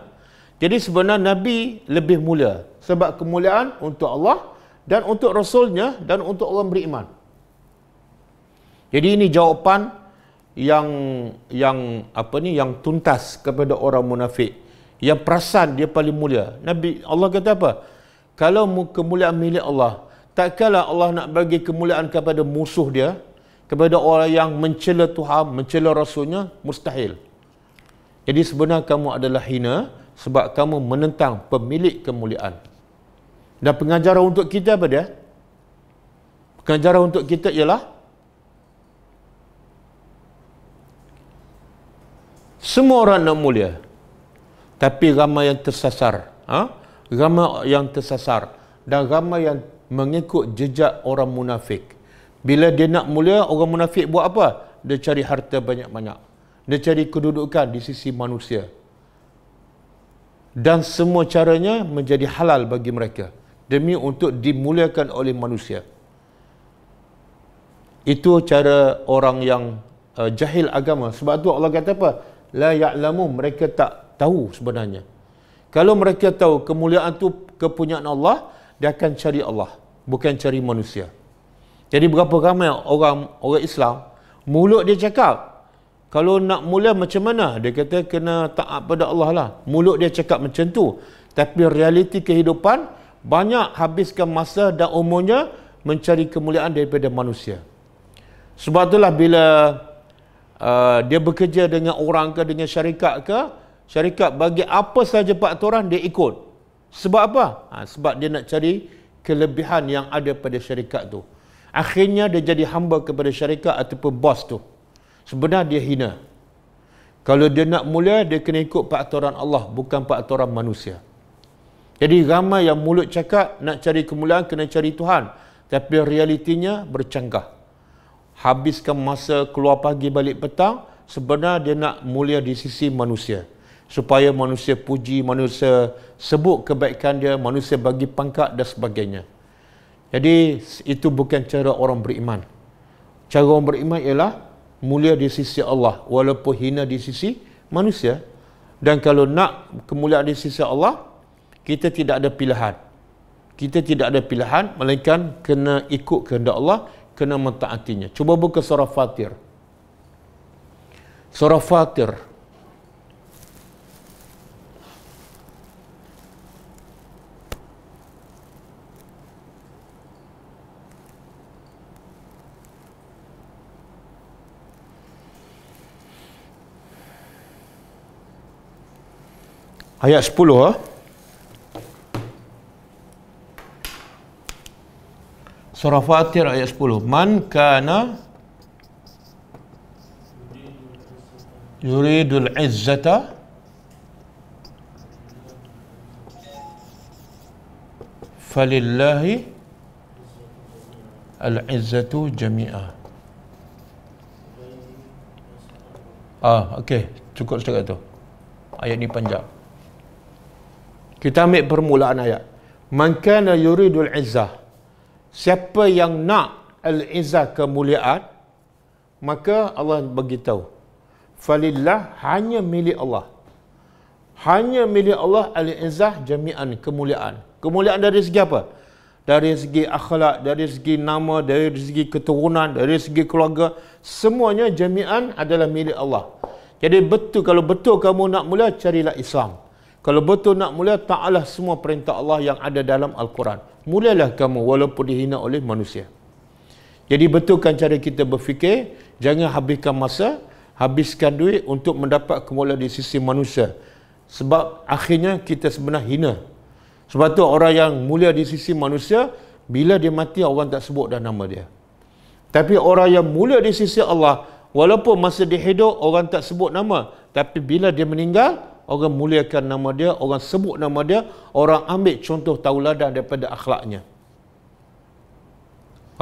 Jadi sebenarnya Nabi lebih mulia. Sebab kemuliaan untuk Allah dan untuk Rasulnya dan untuk orang beriman. Jadi ini jawapan yang yang apa ni yang tuntas kepada orang munafik yang perasan dia paling mulia. Nabi Allah kata apa? Kalau kemuliaan milik Allah, tak kala Allah nak bagi kemuliaan kepada musuh dia, kepada orang yang mencela Tuhan, mencela rasulnya, mustahil. Jadi sebenarnya kamu adalah hina sebab kamu menentang pemilik kemuliaan. Dan pengajaran untuk kita apa dia? Pengajaran untuk kita ialah semua orang nak mulia. Tapi ramai yang tersasar. Ha? Ramai yang tersasar. Dan ramai yang mengikut jejak orang munafik. Bila dia nak mulia, orang munafik buat apa? Dia cari harta banyak-banyak dia cari kedudukan di sisi manusia dan semua caranya menjadi halal bagi mereka demi untuk dimuliakan oleh manusia itu cara orang yang uh, jahil agama sebab tu Allah kata apa la ya'lamu mereka tak tahu sebenarnya kalau mereka tahu kemuliaan tu kepunyaan Allah dia akan cari Allah bukan cari manusia jadi berapa ramai orang orang Islam mulut dia cakap kalau nak mula macam mana? Dia kata kena taat pada Allah lah. Mulut dia cakap macam tu. Tapi realiti kehidupan, banyak habiskan masa dan umurnya mencari kemuliaan daripada manusia. Sebab itulah bila uh, dia bekerja dengan orang ke, dengan syarikat ke, syarikat bagi apa sahaja peraturan, dia ikut. Sebab apa? Ha, sebab dia nak cari kelebihan yang ada pada syarikat tu. Akhirnya dia jadi hamba kepada syarikat ataupun bos tu sebenar dia hina kalau dia nak mulia dia kena ikut peraturan Allah bukan peraturan manusia jadi ramai yang mulut cakap nak cari kemuliaan kena cari Tuhan tapi realitinya bercanggah habiskan masa keluar pagi balik petang sebenar dia nak mulia di sisi manusia supaya manusia puji manusia sebut kebaikan dia manusia bagi pangkat dan sebagainya jadi itu bukan cara orang beriman cara orang beriman ialah mulia di sisi Allah walaupun hina di sisi manusia dan kalau nak kemuliaan di sisi Allah kita tidak ada pilihan kita tidak ada pilihan melainkan kena ikut kehendak Allah kena mentaatinya cuba buka surah fatir surah fatir Ayat 10 ha? Surah Fatir ayat 10 Man kana Yuridul izzata Falillahi Al-izzatu jami'ah Ah, okey. Cukup setakat tu. Ayat ni panjang. Kita ambil permulaan ayat. Man kana yuridul izzah. Siapa yang nak al-izzah kemuliaan, maka Allah bagi tahu. Falillah hanya milik Allah. Hanya milik Allah al-izzah jami'an kemuliaan. Kemuliaan dari segi apa? Dari segi akhlak, dari segi nama, dari segi keturunan, dari segi keluarga. Semuanya jami'an adalah milik Allah. Jadi betul, kalau betul kamu nak mula, carilah Islam. Kalau betul nak mulia, ta'alah semua perintah Allah yang ada dalam Al-Quran. Mulialah kamu walaupun dihina oleh manusia. Jadi betulkan cara kita berfikir, jangan habiskan masa, habiskan duit untuk mendapat kemuliaan di sisi manusia. Sebab akhirnya kita sebenarnya hina. Sebab tu orang yang mulia di sisi manusia, bila dia mati orang tak sebut dah nama dia. Tapi orang yang mulia di sisi Allah, walaupun masa dia hidup orang tak sebut nama, tapi bila dia meninggal, orang muliakan nama dia, orang sebut nama dia, orang ambil contoh tauladan daripada akhlaknya.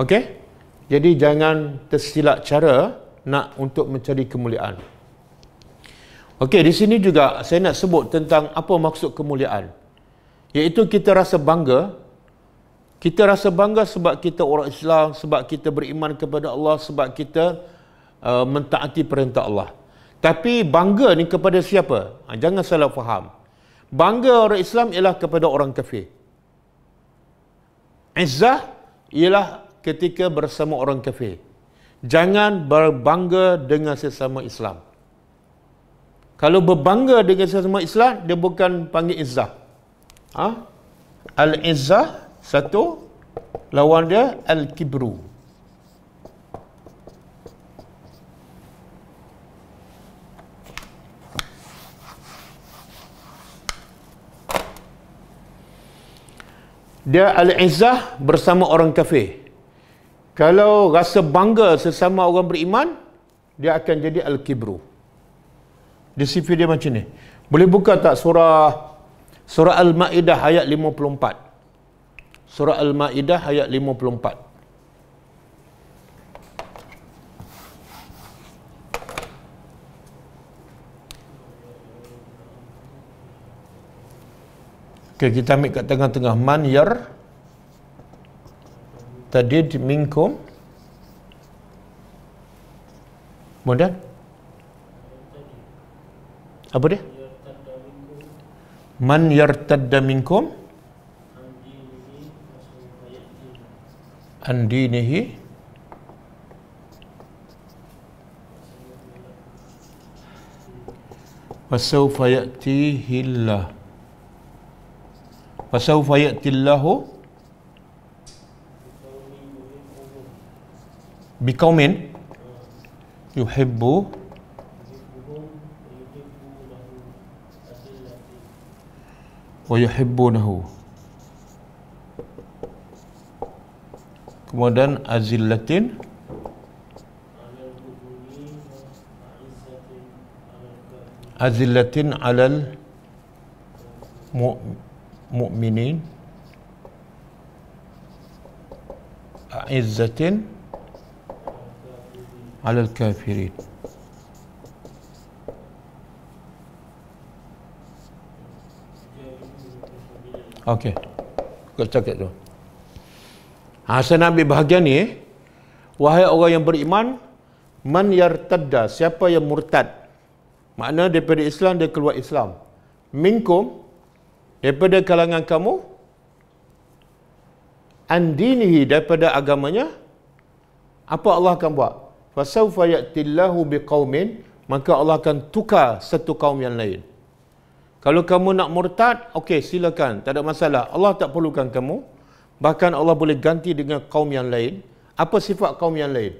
Okey? Jadi jangan tersilap cara nak untuk mencari kemuliaan. Okey, di sini juga saya nak sebut tentang apa maksud kemuliaan. Iaitu kita rasa bangga kita rasa bangga sebab kita orang Islam, sebab kita beriman kepada Allah, sebab kita uh, mentaati perintah Allah. Tapi bangga ni kepada siapa? Ha, jangan salah faham. Bangga orang Islam ialah kepada orang kafir. Izzah ialah ketika bersama orang kafir. Jangan berbangga dengan sesama Islam. Kalau berbangga dengan sesama Islam, dia bukan panggil Izzah. Ha? Al-Izzah, satu. Lawan dia, Al-Kibru. Al-Kibru. dia al-izzah bersama orang kafir. Kalau rasa bangga sesama orang beriman, dia akan jadi al-kibru. Dia sifir dia macam ni. Boleh buka tak surah surah Al-Maidah ayat 54? Surah Al-Maidah ayat 54. Okay, kita ambil kat tengah-tengah man yar tadi minkum kemudian apa dia man yar tadda minkum andinihi wasaufa yatihi wasaufa فسوف يأتي الله بقوم يحب ويحبونه kemudian azillatin azillatin alal mu'min mu'minin izzatin ala al-kafirin Okey. Kau cakap tu. Ha, Nabi bahagian ni, eh. wahai orang yang beriman, man yartadda, siapa yang murtad. maknanya daripada Islam, dia keluar Islam. Minkum, daripada kalangan kamu andinihi daripada agamanya apa Allah akan buat fasawfa ya'tillahu biqaumin maka Allah akan tukar satu kaum yang lain kalau kamu nak murtad okey silakan tak ada masalah Allah tak perlukan kamu bahkan Allah boleh ganti dengan kaum yang lain apa sifat kaum yang lain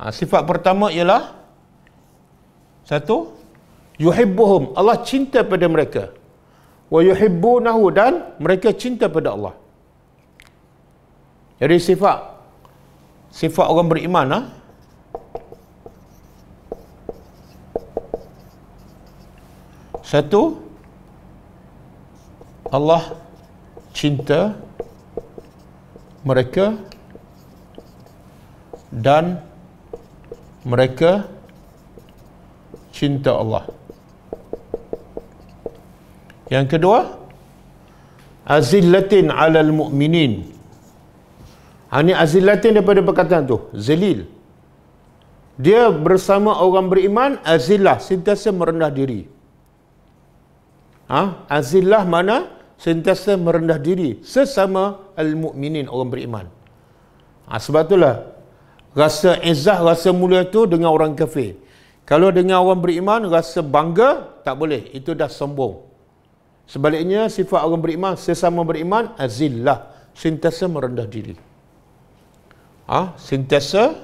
ha, sifat pertama ialah satu yuhibbuhum Allah cinta pada mereka wa yuhibbunahu dan mereka cinta pada Allah. Jadi sifat sifat orang beriman ah. Ha? Satu Allah cinta mereka dan mereka cinta Allah. Yang kedua, azillatin alal mu'minin. Ini ha, azillatin daripada perkataan tu, zelil. Dia bersama orang beriman, azillah, sentiasa merendah diri. Ha? Azillah mana? Sentiasa merendah diri. Sesama al-mu'minin, orang beriman. Ha, sebab itulah, rasa izah, rasa mulia tu dengan orang kafir. Kalau dengan orang beriman, rasa bangga, tak boleh. Itu dah sombong. Sebaliknya sifat orang beriman sesama beriman azillah sintesa merendah diri. Ah, ha? sentiasa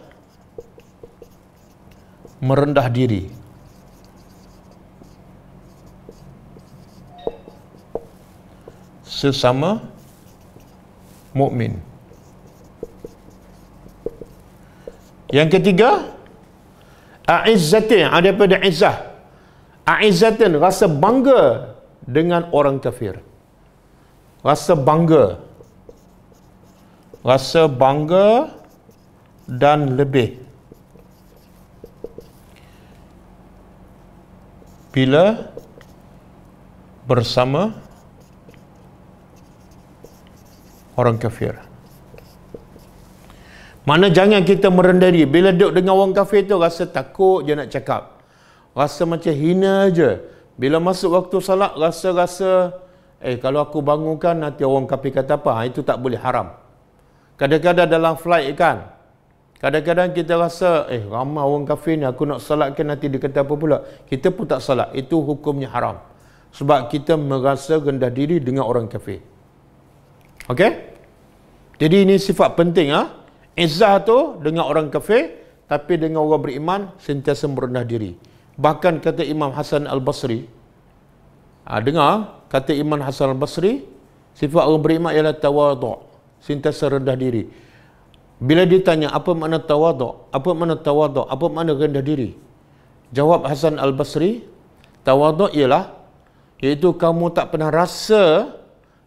merendah diri. Sesama mukmin. Yang ketiga, a'izzatin, ada pada izzah. A'izzatin rasa bangga dengan orang kafir. Rasa bangga. Rasa bangga dan lebih. Bila bersama orang kafir. Mana jangan kita merendah diri. Bila duduk dengan orang kafir tu rasa takut je nak cakap. Rasa macam hina je. Bila masuk waktu salat rasa-rasa eh kalau aku bangunkan nanti orang kafe kata apa? Ha, itu tak boleh haram. Kadang-kadang dalam flight kan. Kadang-kadang kita rasa eh ramai orang kafe ni aku nak salatkan nanti dia kata apa pula? Kita pun tak salat. Itu hukumnya haram. Sebab kita merasa rendah diri dengan orang kafe. Okey? Jadi ini sifat penting ah. Ha? Izzah tu dengan orang kafe, tapi dengan orang beriman sentiasa merendah diri. Bahkan kata Imam Hasan Al-Basri ha, Dengar Kata Imam Hasan Al-Basri Sifat orang beriman ialah tawaduk Sintasa rendah diri Bila ditanya apa makna tawaduk Apa makna tawaduk Apa makna rendah diri Jawab Hasan Al-Basri Tawaduk ialah Iaitu kamu tak pernah rasa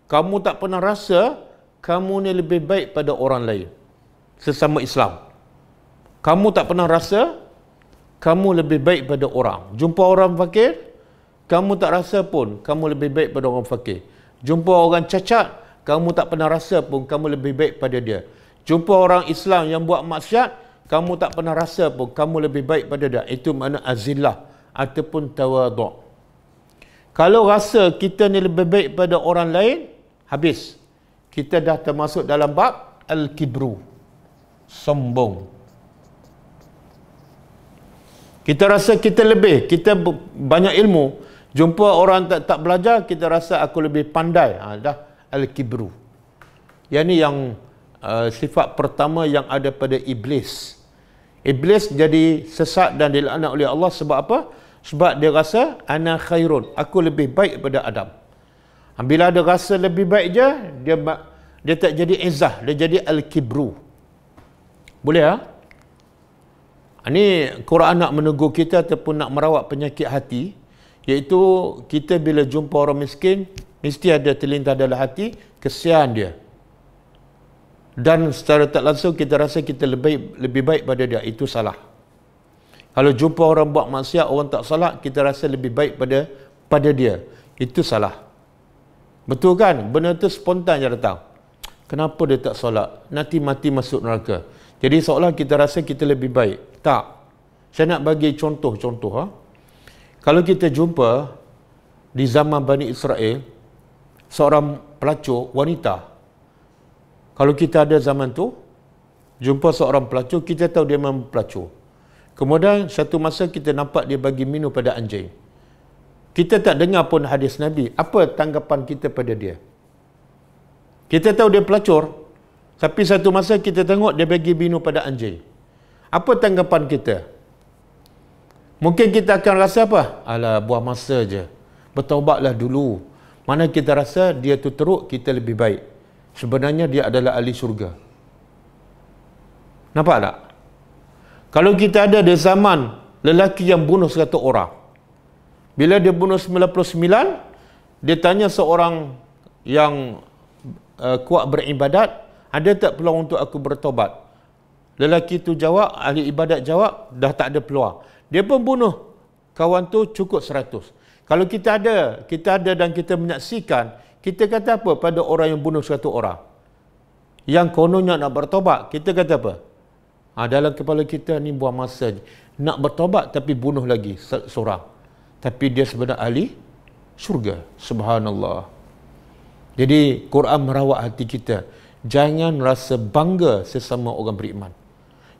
Kamu tak pernah rasa Kamu ni lebih baik pada orang lain Sesama Islam Kamu tak pernah rasa kamu lebih baik pada orang. Jumpa orang fakir, kamu tak rasa pun kamu lebih baik pada orang fakir. Jumpa orang cacat, kamu tak pernah rasa pun kamu lebih baik pada dia. Jumpa orang Islam yang buat maksiat, kamu tak pernah rasa pun kamu lebih baik pada dia. Itu makna azillah ataupun tawaduk. Kalau rasa kita ni lebih baik pada orang lain, habis. Kita dah termasuk dalam bab Al-Kibru. Sombong. Kita rasa kita lebih, kita banyak ilmu. Jumpa orang tak, tak belajar, kita rasa aku lebih pandai. Ha, dah Al-Kibru. Yang ini yang uh, sifat pertama yang ada pada Iblis. Iblis jadi sesat dan dilaknat oleh Allah sebab apa? Sebab dia rasa, Ana khairun. Aku lebih baik daripada Adam. Ha, bila dia rasa lebih baik je, dia, dia tak jadi izah. Dia jadi Al-Kibru. Boleh tak? Ha? Ini ha, Quran nak menegur kita ataupun nak merawat penyakit hati iaitu kita bila jumpa orang miskin mesti ada terlintas dalam hati kesian dia. Dan secara tak langsung kita rasa kita lebih lebih baik pada dia itu salah. Kalau jumpa orang buat maksiat orang tak salat kita rasa lebih baik pada pada dia. Itu salah. Betul kan? Benda tu spontan je datang. Kenapa dia tak solat? Nanti mati masuk neraka. Jadi seolah kita rasa kita lebih baik. Tak. Saya nak bagi contoh-contoh. Ha? Kalau kita jumpa di zaman Bani Israel, seorang pelacur wanita. Kalau kita ada zaman tu, jumpa seorang pelacur, kita tahu dia memang pelacur. Kemudian satu masa kita nampak dia bagi minum pada anjing. Kita tak dengar pun hadis Nabi. Apa tanggapan kita pada dia? Kita tahu dia pelacur. Tapi satu masa kita tengok dia bagi minum pada anjing apa tanggapan kita? Mungkin kita akan rasa apa? Alah, buah masa je. Bertaubatlah dulu. Mana kita rasa dia tu teruk, kita lebih baik. Sebenarnya dia adalah ahli syurga. Nampak tak? Kalau kita ada di zaman lelaki yang bunuh 100 orang. Bila dia bunuh 99, dia tanya seorang yang uh, kuat beribadat, ada tak peluang untuk aku bertobat? Lelaki tu jawab, ahli ibadat jawab, dah tak ada peluang. Dia pun bunuh kawan tu cukup seratus. Kalau kita ada, kita ada dan kita menyaksikan, kita kata apa pada orang yang bunuh satu orang? Yang kononnya nak bertobat, kita kata apa? Ha, dalam kepala kita ni buang masa. Nak bertobat tapi bunuh lagi seorang. Tapi dia sebenarnya ahli syurga. Subhanallah. Jadi Quran merawat hati kita. Jangan rasa bangga sesama orang beriman.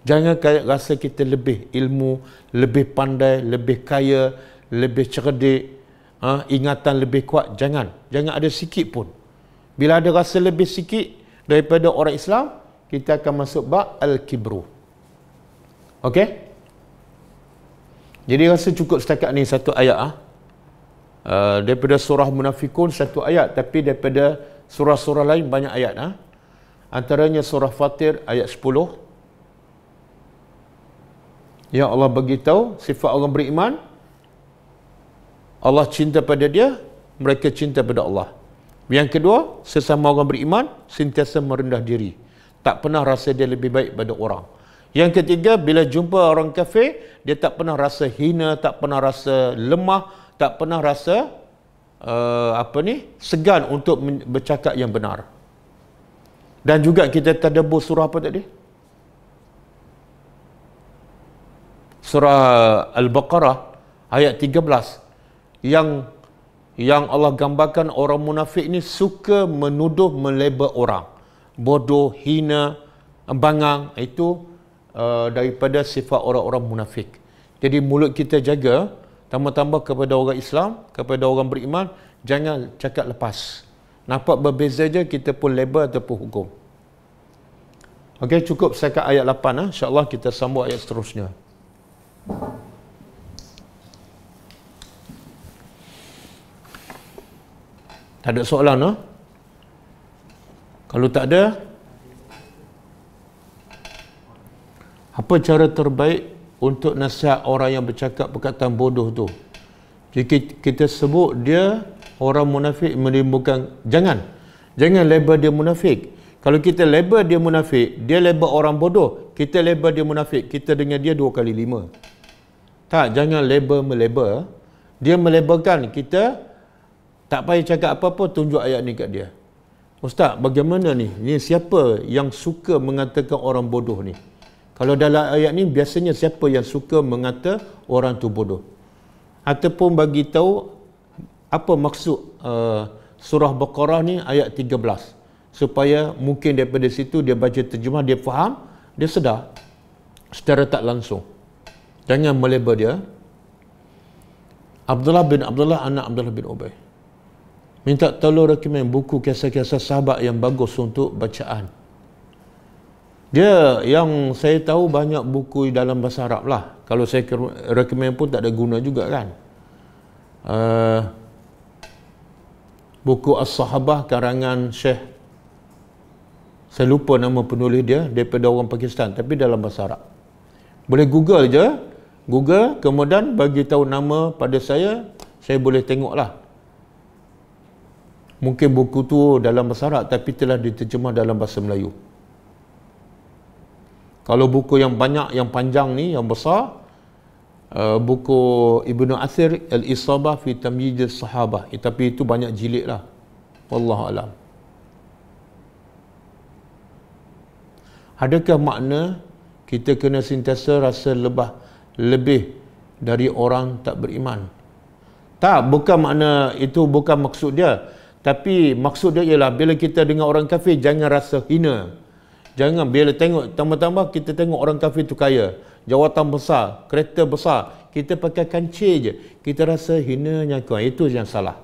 Jangan kaya, rasa kita lebih ilmu, lebih pandai, lebih kaya, lebih cerdik, ha? ingatan lebih kuat. Jangan. Jangan ada sikit pun. Bila ada rasa lebih sikit daripada orang Islam, kita akan masuk bak Al-Kibru. Okey? Jadi rasa cukup setakat ni satu ayat. Ha? Uh, daripada surah Munafikun satu ayat. Tapi daripada surah-surah lain banyak ayat. Ha? Antaranya surah Fatir ayat 10 yang Allah bagi tahu sifat orang beriman Allah cinta pada dia mereka cinta pada Allah yang kedua sesama orang beriman sentiasa merendah diri tak pernah rasa dia lebih baik pada orang yang ketiga bila jumpa orang kafir dia tak pernah rasa hina tak pernah rasa lemah tak pernah rasa uh, apa ni segan untuk bercakap yang benar dan juga kita tadabbur surah apa tadi surah Al-Baqarah ayat 13 yang yang Allah gambarkan orang munafik ni suka menuduh melebar orang bodoh hina bangang itu uh, daripada sifat orang-orang munafik jadi mulut kita jaga tambah-tambah kepada orang Islam kepada orang beriman jangan cakap lepas nampak berbeza je kita pun lebar ataupun hukum Okey cukup setakat ayat 8 ah eh. insyaallah kita sambung ayat seterusnya tak ada soalan no? Kalau tak ada Apa cara terbaik untuk nasihat orang yang bercakap perkataan bodoh tu? Jika kita sebut dia orang munafik menimbulkan jangan. Jangan label dia munafik. Kalau kita label dia munafik, dia label orang bodoh. Kita label dia munafik, kita dengar dia dua kali lima. Tak, jangan label melebar. Dia melebarkan kita tak payah cakap apa-apa tunjuk ayat ni kat dia. Ustaz, bagaimana ni? Ni siapa yang suka mengatakan orang bodoh ni? Kalau dalam ayat ni biasanya siapa yang suka mengata orang tu bodoh? Ataupun bagi tahu apa maksud uh, surah Baqarah ni ayat 13 supaya mungkin daripada situ dia baca terjemah dia faham, dia sedar secara tak langsung. Jangan melabel dia Abdullah bin Abdullah anak Abdullah bin Ubay. Minta tolong rekomen buku kisah-kisah sahabat yang bagus untuk bacaan. Dia yang saya tahu banyak buku dalam bahasa Arab lah. Kalau saya rekomen pun tak ada guna juga kan. Uh, buku As-Sahabah karangan Syekh saya lupa nama penulis dia daripada orang Pakistan tapi dalam bahasa Arab. Boleh Google je. Google kemudian bagi tahu nama pada saya saya boleh tengoklah mungkin buku tu dalam bahasa Arab tapi telah diterjemah dalam bahasa Melayu kalau buku yang banyak yang panjang ni yang besar uh, buku Ibnu Athir Al-Isabah fi Tamyiz Sahabah eh, tapi itu banyak jilid lah Wallahu alam Adakah makna kita kena sentiasa rasa lebah lebih dari orang tak beriman. Tak, bukan makna itu bukan maksud dia. Tapi maksud dia ialah bila kita dengar orang kafir jangan rasa hina. Jangan bila tengok tambah-tambah kita tengok orang kafir tu kaya, jawatan besar, kereta besar, kita pakai kanci je, kita rasa hina nyakuan. Itu yang salah.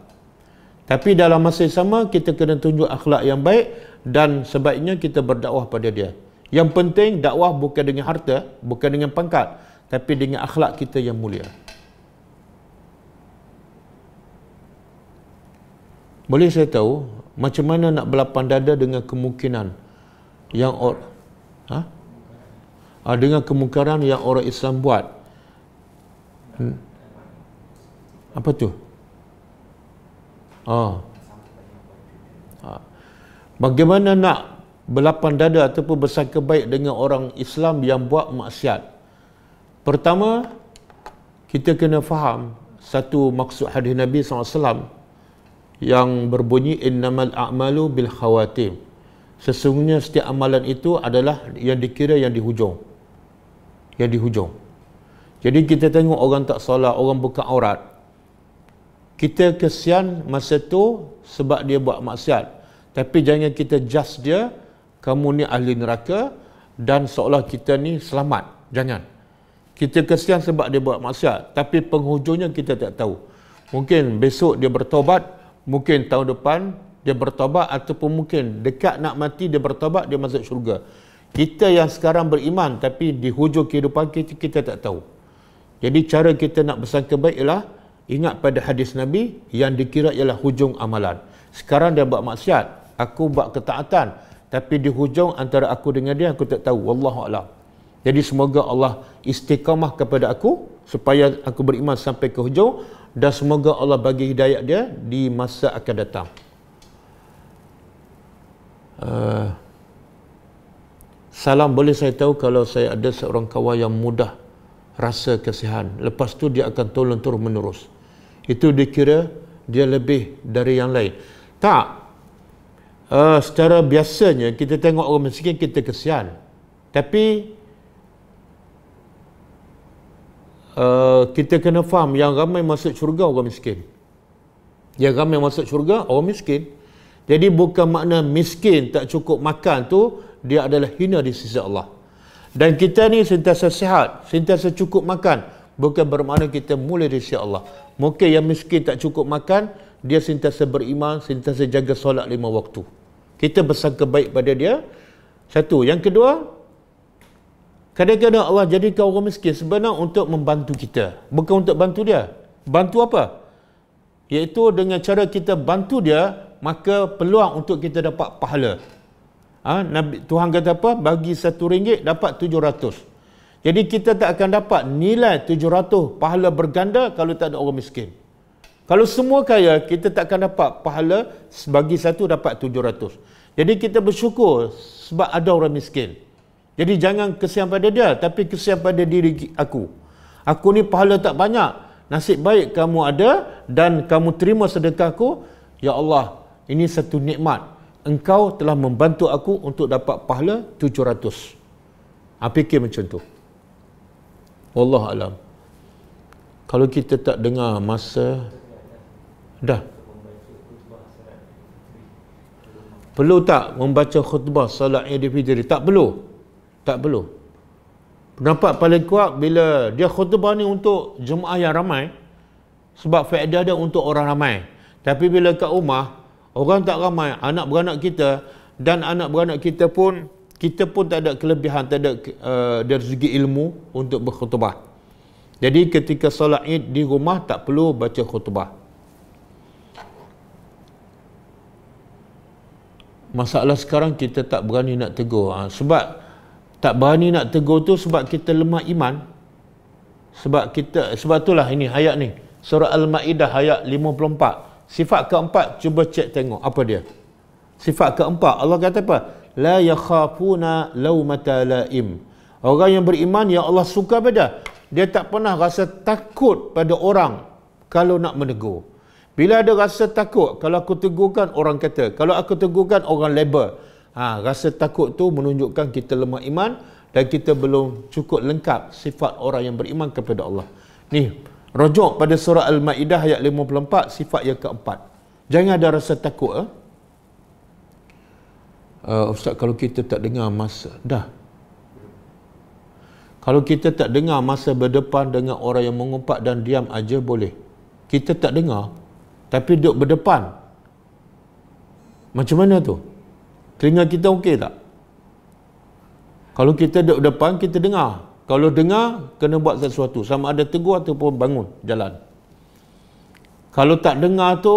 Tapi dalam masa yang sama kita kena tunjuk akhlak yang baik dan sebaiknya kita berdakwah pada dia. Yang penting dakwah bukan dengan harta, bukan dengan pangkat tapi dengan akhlak kita yang mulia. Boleh saya tahu macam mana nak berlapang dada dengan kemungkinan yang or, ha? Ah, dengan kemungkaran yang orang Islam buat? Hmm. Apa tu? Oh. Bagaimana nak berlapang dada ataupun bersangka baik dengan orang Islam yang buat maksiat? Pertama, kita kena faham satu maksud hadis Nabi SAW yang berbunyi innamal a'malu bil khawatim. Sesungguhnya setiap amalan itu adalah yang dikira yang di hujung. Yang di hujung. Jadi kita tengok orang tak solat, orang buka aurat. Kita kesian masa tu sebab dia buat maksiat. Tapi jangan kita judge dia, kamu ni ahli neraka dan seolah kita ni selamat. Jangan. Kita kesian sebab dia buat maksiat Tapi penghujungnya kita tak tahu Mungkin besok dia bertobat Mungkin tahun depan dia bertobat Ataupun mungkin dekat nak mati dia bertobat Dia masuk syurga Kita yang sekarang beriman Tapi di hujung kehidupan kita, kita tak tahu Jadi cara kita nak bersangka baik ialah Ingat pada hadis Nabi Yang dikira ialah hujung amalan Sekarang dia buat maksiat Aku buat ketaatan tapi di hujung antara aku dengan dia aku tak tahu Wallahualam. Jadi semoga Allah istiqamah kepada aku supaya aku beriman sampai ke hujung dan semoga Allah bagi hidayah dia di masa akan datang. Uh, salam boleh saya tahu kalau saya ada seorang kawan yang mudah rasa kesihan. Lepas tu dia akan tolong terus menerus. Itu dikira dia lebih dari yang lain. Tak. Uh, secara biasanya kita tengok orang miskin kita kasihan, Tapi uh, kita kena faham yang ramai masuk syurga orang miskin. Yang ramai masuk syurga orang miskin. Jadi bukan makna miskin tak cukup makan tu dia adalah hina di sisi Allah. Dan kita ni sentiasa sihat, sentiasa cukup makan bukan bermakna kita mulai di sisi Allah. Mungkin yang miskin tak cukup makan, dia sentiasa beriman, sentiasa jaga solat lima waktu. Kita bersangka baik pada dia. Satu. Yang kedua, Kadang-kadang Allah jadikan orang miskin sebenarnya untuk membantu kita. Bukan untuk bantu dia. Bantu apa? Iaitu dengan cara kita bantu dia, maka peluang untuk kita dapat pahala. Ha? Nabi, Tuhan kata apa? Bagi satu ringgit dapat tujuh ratus. Jadi kita tak akan dapat nilai tujuh ratus pahala berganda kalau tak ada orang miskin. Kalau semua kaya, kita tak akan dapat pahala sebagai satu dapat tujuh ratus. Jadi kita bersyukur sebab ada orang miskin. Jadi jangan kesian pada dia tapi kesian pada diri aku. Aku ni pahala tak banyak. Nasib baik kamu ada dan kamu terima sedekahku. Ya Allah, ini satu nikmat. Engkau telah membantu aku untuk dapat pahala 700. Ha, fikir macam tu. Allah alam. Kalau kita tak dengar masa dah perlu tak membaca khutbah salat Idul Fitri? Tak perlu. Tak perlu. Pendapat paling kuat bila dia khutbah ni untuk jemaah yang ramai sebab faedah dia untuk orang ramai. Tapi bila kat rumah, orang tak ramai, anak beranak kita dan anak beranak kita pun kita pun tak ada kelebihan, tak ada uh, dari segi ilmu untuk berkhutbah. Jadi ketika solat id di rumah tak perlu baca khutbah. Masalah sekarang kita tak berani nak tegur. Ha? Sebab tak berani nak tegur tu sebab kita lemah iman sebab kita sebab itulah ini ayat ni surah al-maidah ayat 54 sifat keempat cuba cek tengok apa dia sifat keempat Allah kata apa la yakhafuna laumata laim orang yang beriman ya Allah suka pada dia tak pernah rasa takut pada orang kalau nak menegur bila ada rasa takut kalau aku tegurkan orang kata kalau aku tegurkan orang label Ha, rasa takut tu menunjukkan kita lemah iman dan kita belum cukup lengkap sifat orang yang beriman kepada Allah. Ni, rujuk pada surah Al-Maidah ayat 54 sifat yang keempat. Jangan ada rasa takut eh. Uh, Ustaz kalau kita tak dengar masa dah. Kalau kita tak dengar masa berdepan dengan orang yang mengumpat dan diam aja boleh. Kita tak dengar tapi duduk berdepan. Macam mana tu? Telinga kita okey tak? Kalau kita duduk depan, kita dengar. Kalau dengar, kena buat sesuatu. Sama ada tegur ataupun bangun, jalan. Kalau tak dengar tu,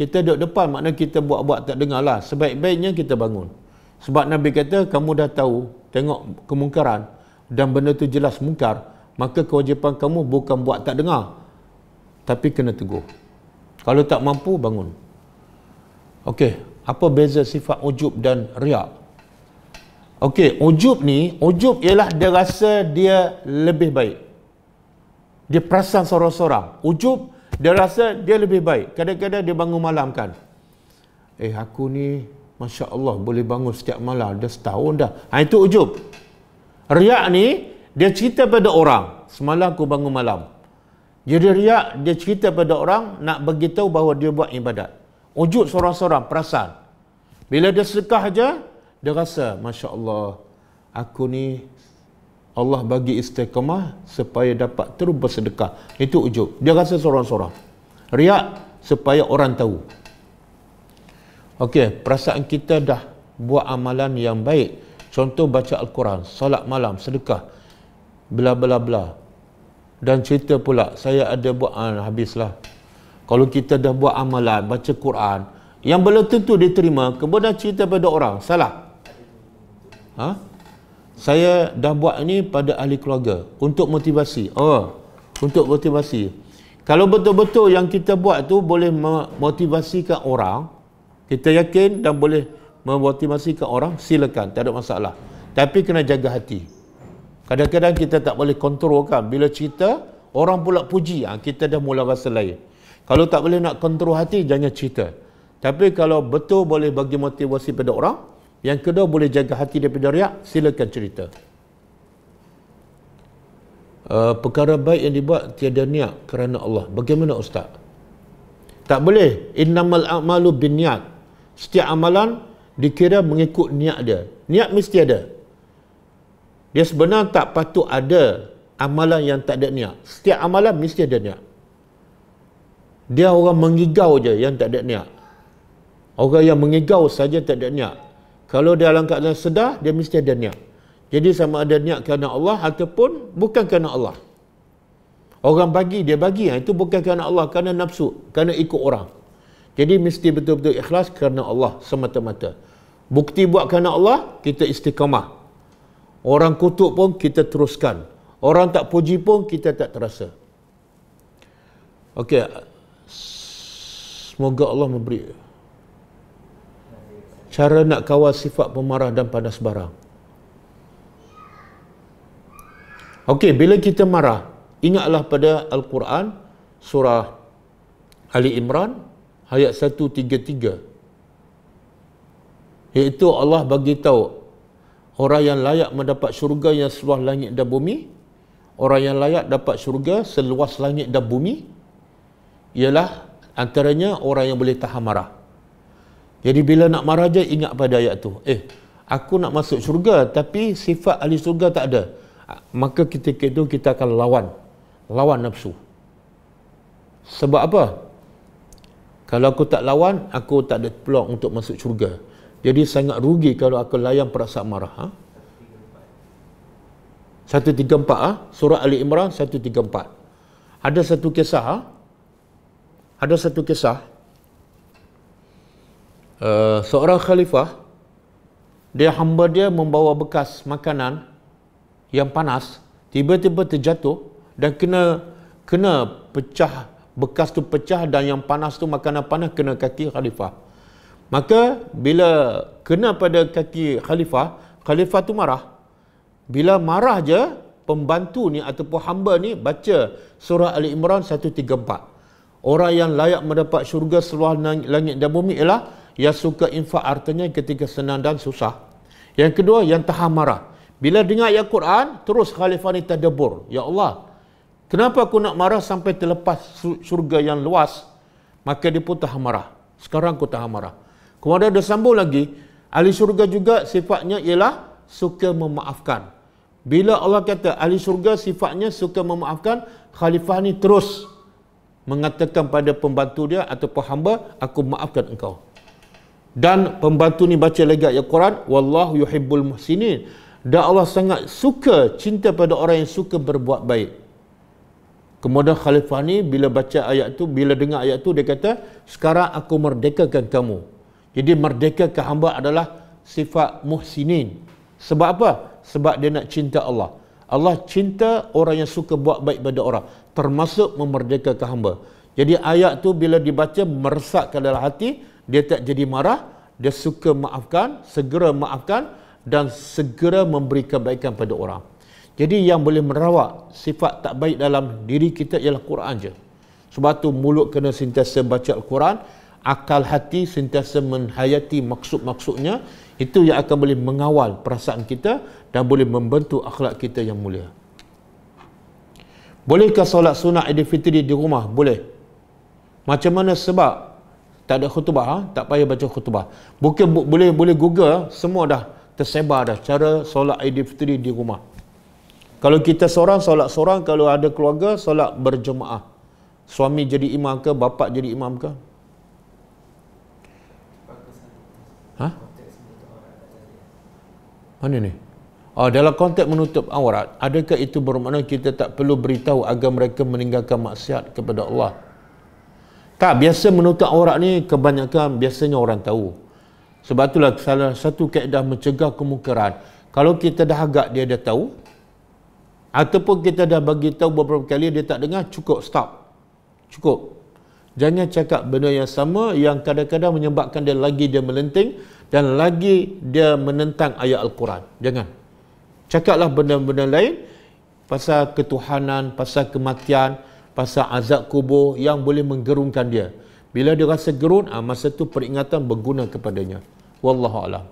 kita duduk depan. Makna kita buat-buat tak dengar lah. Sebaik-baiknya kita bangun. Sebab Nabi kata, kamu dah tahu, tengok kemungkaran dan benda tu jelas mungkar, maka kewajipan kamu bukan buat tak dengar. Tapi kena tegur. Kalau tak mampu, bangun. Okey, apa beza sifat ujub dan riak Okey, ujub ni, ujub ialah dia rasa dia lebih baik. Dia perasan sorang-sorang. Ujub, dia rasa dia lebih baik. Kadang-kadang dia bangun malam kan. Eh, aku ni, Masya Allah, boleh bangun setiap malam. Dah setahun dah. Ha, itu ujub. Riak ni, dia cerita pada orang. Semalam aku bangun malam. Jadi riak, dia cerita pada orang nak beritahu bahawa dia buat ibadat wujud seorang-seorang perasaan Bila dia sedekah aja, dia rasa, Masya Allah, aku ni Allah bagi istiqamah supaya dapat terus bersedekah. Itu ujub. Dia rasa seorang-seorang. Riak supaya orang tahu. Okey, perasaan kita dah buat amalan yang baik. Contoh baca Al-Quran, salat malam, sedekah. Bla bla bla. Dan cerita pula, saya ada buat, ah, habislah. Kalau kita dah buat amalan, baca Quran, yang belum tentu diterima, kemudian cerita pada orang, salah. Ha? Saya dah buat ini pada ahli keluarga untuk motivasi. Oh, untuk motivasi. Kalau betul-betul yang kita buat tu boleh memotivasikan orang, kita yakin dan boleh memotivasikan orang, silakan, tak ada masalah. Tapi kena jaga hati. Kadang-kadang kita tak boleh kontrolkan bila cerita orang pula puji, ha, kita dah mula rasa lain. Kalau tak boleh nak kontrol hati, jangan cerita. Tapi kalau betul boleh bagi motivasi pada orang, yang kedua boleh jaga hati daripada riak, silakan cerita. Uh, perkara baik yang dibuat tiada niat kerana Allah. Bagaimana Ustaz? Tak boleh. Innamal a'malu bin niat. Setiap amalan dikira mengikut niat dia. Niat mesti ada. Dia sebenarnya tak patut ada amalan yang tak ada niat. Setiap amalan mesti ada niat dia orang mengigau je yang tak ada niat orang yang mengigau saja tak ada niat kalau dia dalam keadaan sedar dia mesti ada niat jadi sama ada niat kerana Allah ataupun bukan kerana Allah orang bagi dia bagi ha, itu bukan kerana Allah kerana nafsu kerana ikut orang jadi mesti betul-betul ikhlas kerana Allah semata-mata bukti buat kerana Allah kita istiqamah orang kutuk pun kita teruskan orang tak puji pun kita tak terasa Okey, Semoga Allah memberi cara nak kawal sifat pemarah dan panas barang. Okey, bila kita marah, ingatlah pada Al-Quran surah Ali Imran ayat 133. Iaitu Allah bagi tahu orang yang layak mendapat syurga yang seluas langit dan bumi, orang yang layak dapat syurga seluas langit dan bumi ialah Antaranya orang yang boleh tahan marah. Jadi bila nak marah je ingat pada ayat tu. Eh, aku nak masuk syurga tapi sifat ahli syurga tak ada. Maka ketika itu kita akan lawan. Lawan nafsu. Sebab apa? Kalau aku tak lawan, aku tak ada peluang untuk masuk syurga. Jadi sangat rugi kalau aku layan perasaan marah. Ha? 134 ah ha? surah Ali Imran 134 ada satu kisah ha? ada satu kisah uh, seorang khalifah dia hamba dia membawa bekas makanan yang panas tiba-tiba terjatuh dan kena kena pecah bekas tu pecah dan yang panas tu makanan panas kena kaki khalifah maka bila kena pada kaki khalifah khalifah tu marah bila marah je pembantu ni ataupun hamba ni baca surah al Imran 134 orang yang layak mendapat syurga seluruh langit dan bumi ialah yang suka infak artinya ketika senang dan susah. Yang kedua, yang tahan marah. Bila dengar ayat Quran, terus khalifah ni terdebur. Ya Allah, kenapa aku nak marah sampai terlepas syurga yang luas? Maka dia pun tahan marah. Sekarang aku tahan marah. Kemudian dia sambung lagi, ahli syurga juga sifatnya ialah suka memaafkan. Bila Allah kata ahli syurga sifatnya suka memaafkan, khalifah ni terus mengatakan pada pembantu dia atau hamba aku maafkan engkau dan pembantu ni baca lagi ayat Quran wallahu yuhibbul muhsinin dan Allah sangat suka cinta pada orang yang suka berbuat baik kemudian khalifah ni bila baca ayat tu bila dengar ayat tu dia kata sekarang aku merdekakan kamu jadi merdeka ke hamba adalah sifat muhsinin sebab apa sebab dia nak cinta Allah Allah cinta orang yang suka buat baik pada orang termasuk memerdekakan hamba. Jadi ayat tu bila dibaca ke dalam hati, dia tak jadi marah, dia suka maafkan, segera maafkan dan segera memberi kebaikan pada orang. Jadi yang boleh merawat sifat tak baik dalam diri kita ialah Quran je. Sebab tu mulut kena sentiasa baca Al-Quran, akal hati sentiasa menghayati maksud-maksudnya itu yang akan boleh mengawal perasaan kita dan boleh membentuk akhlak kita yang mulia. Bolehkah solat sunat Aidilfitri di rumah? Boleh. Macam mana sebab tak ada khutbah, ha? tak payah baca khutbah. Bukan bu- boleh boleh Google ha? semua dah tersebar dah cara solat Aidilfitri di rumah. Kalau kita seorang solat seorang, kalau ada keluarga solat berjemaah. Suami jadi imam ke, bapa jadi imam ke? Hah? Mana ni? Uh, dalam konteks menutup aurat, adakah itu bermakna kita tak perlu beritahu agar mereka meninggalkan maksiat kepada Allah? Tak, biasa menutup aurat ni kebanyakan biasanya orang tahu. Sebab itulah salah satu kaedah mencegah kemukaran. Kalau kita dah agak dia dah tahu, ataupun kita dah bagi tahu beberapa kali dia tak dengar, cukup, stop. Cukup. Jangan cakap benda yang sama yang kadang-kadang menyebabkan dia lagi dia melenting, dan lagi dia menentang ayat Al-Quran. Jangan. Cakaplah benda-benda lain pasal ketuhanan, pasal kematian, pasal azab kubur yang boleh menggerunkan dia. Bila dia rasa gerun, ah, masa tu peringatan berguna kepadanya. Wallahualam,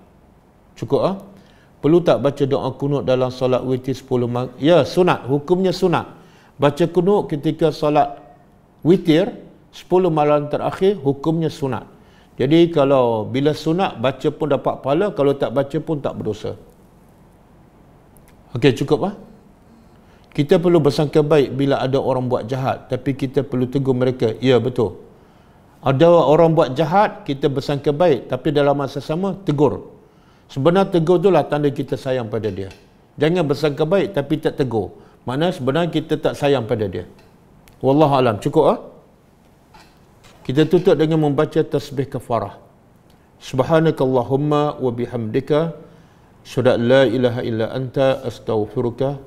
Cukup ah. Ha? Perlu tak baca doa kunut dalam solat witir 10 mag- Ya, sunat. Hukumnya sunat. Baca kunut ketika solat witir 10 malam terakhir hukumnya sunat. Jadi kalau bila sunat baca pun dapat pahala, kalau tak baca pun tak berdosa. Okey, cukup ah. Kita perlu bersangka baik bila ada orang buat jahat, tapi kita perlu tegur mereka. Ya, betul. Ada orang buat jahat, kita bersangka baik, tapi dalam masa sama tegur. Sebenarnya tegur itulah tanda kita sayang pada dia. Jangan bersangka baik tapi tak tegur. Maknanya sebenarnya kita tak sayang pada dia. alam Cukup ah. Eh? Kita tutup dengan membaca tasbih kafarah. Subhanakallahumma wa bihamdika syada la ilaha illa anta astaghfiruka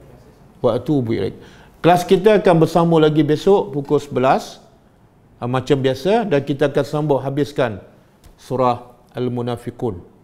wa atubu ilaik. Kelas kita akan bersambung lagi besok pukul 11 ah, macam biasa dan kita akan sambung habiskan surah Al-Munafiqun.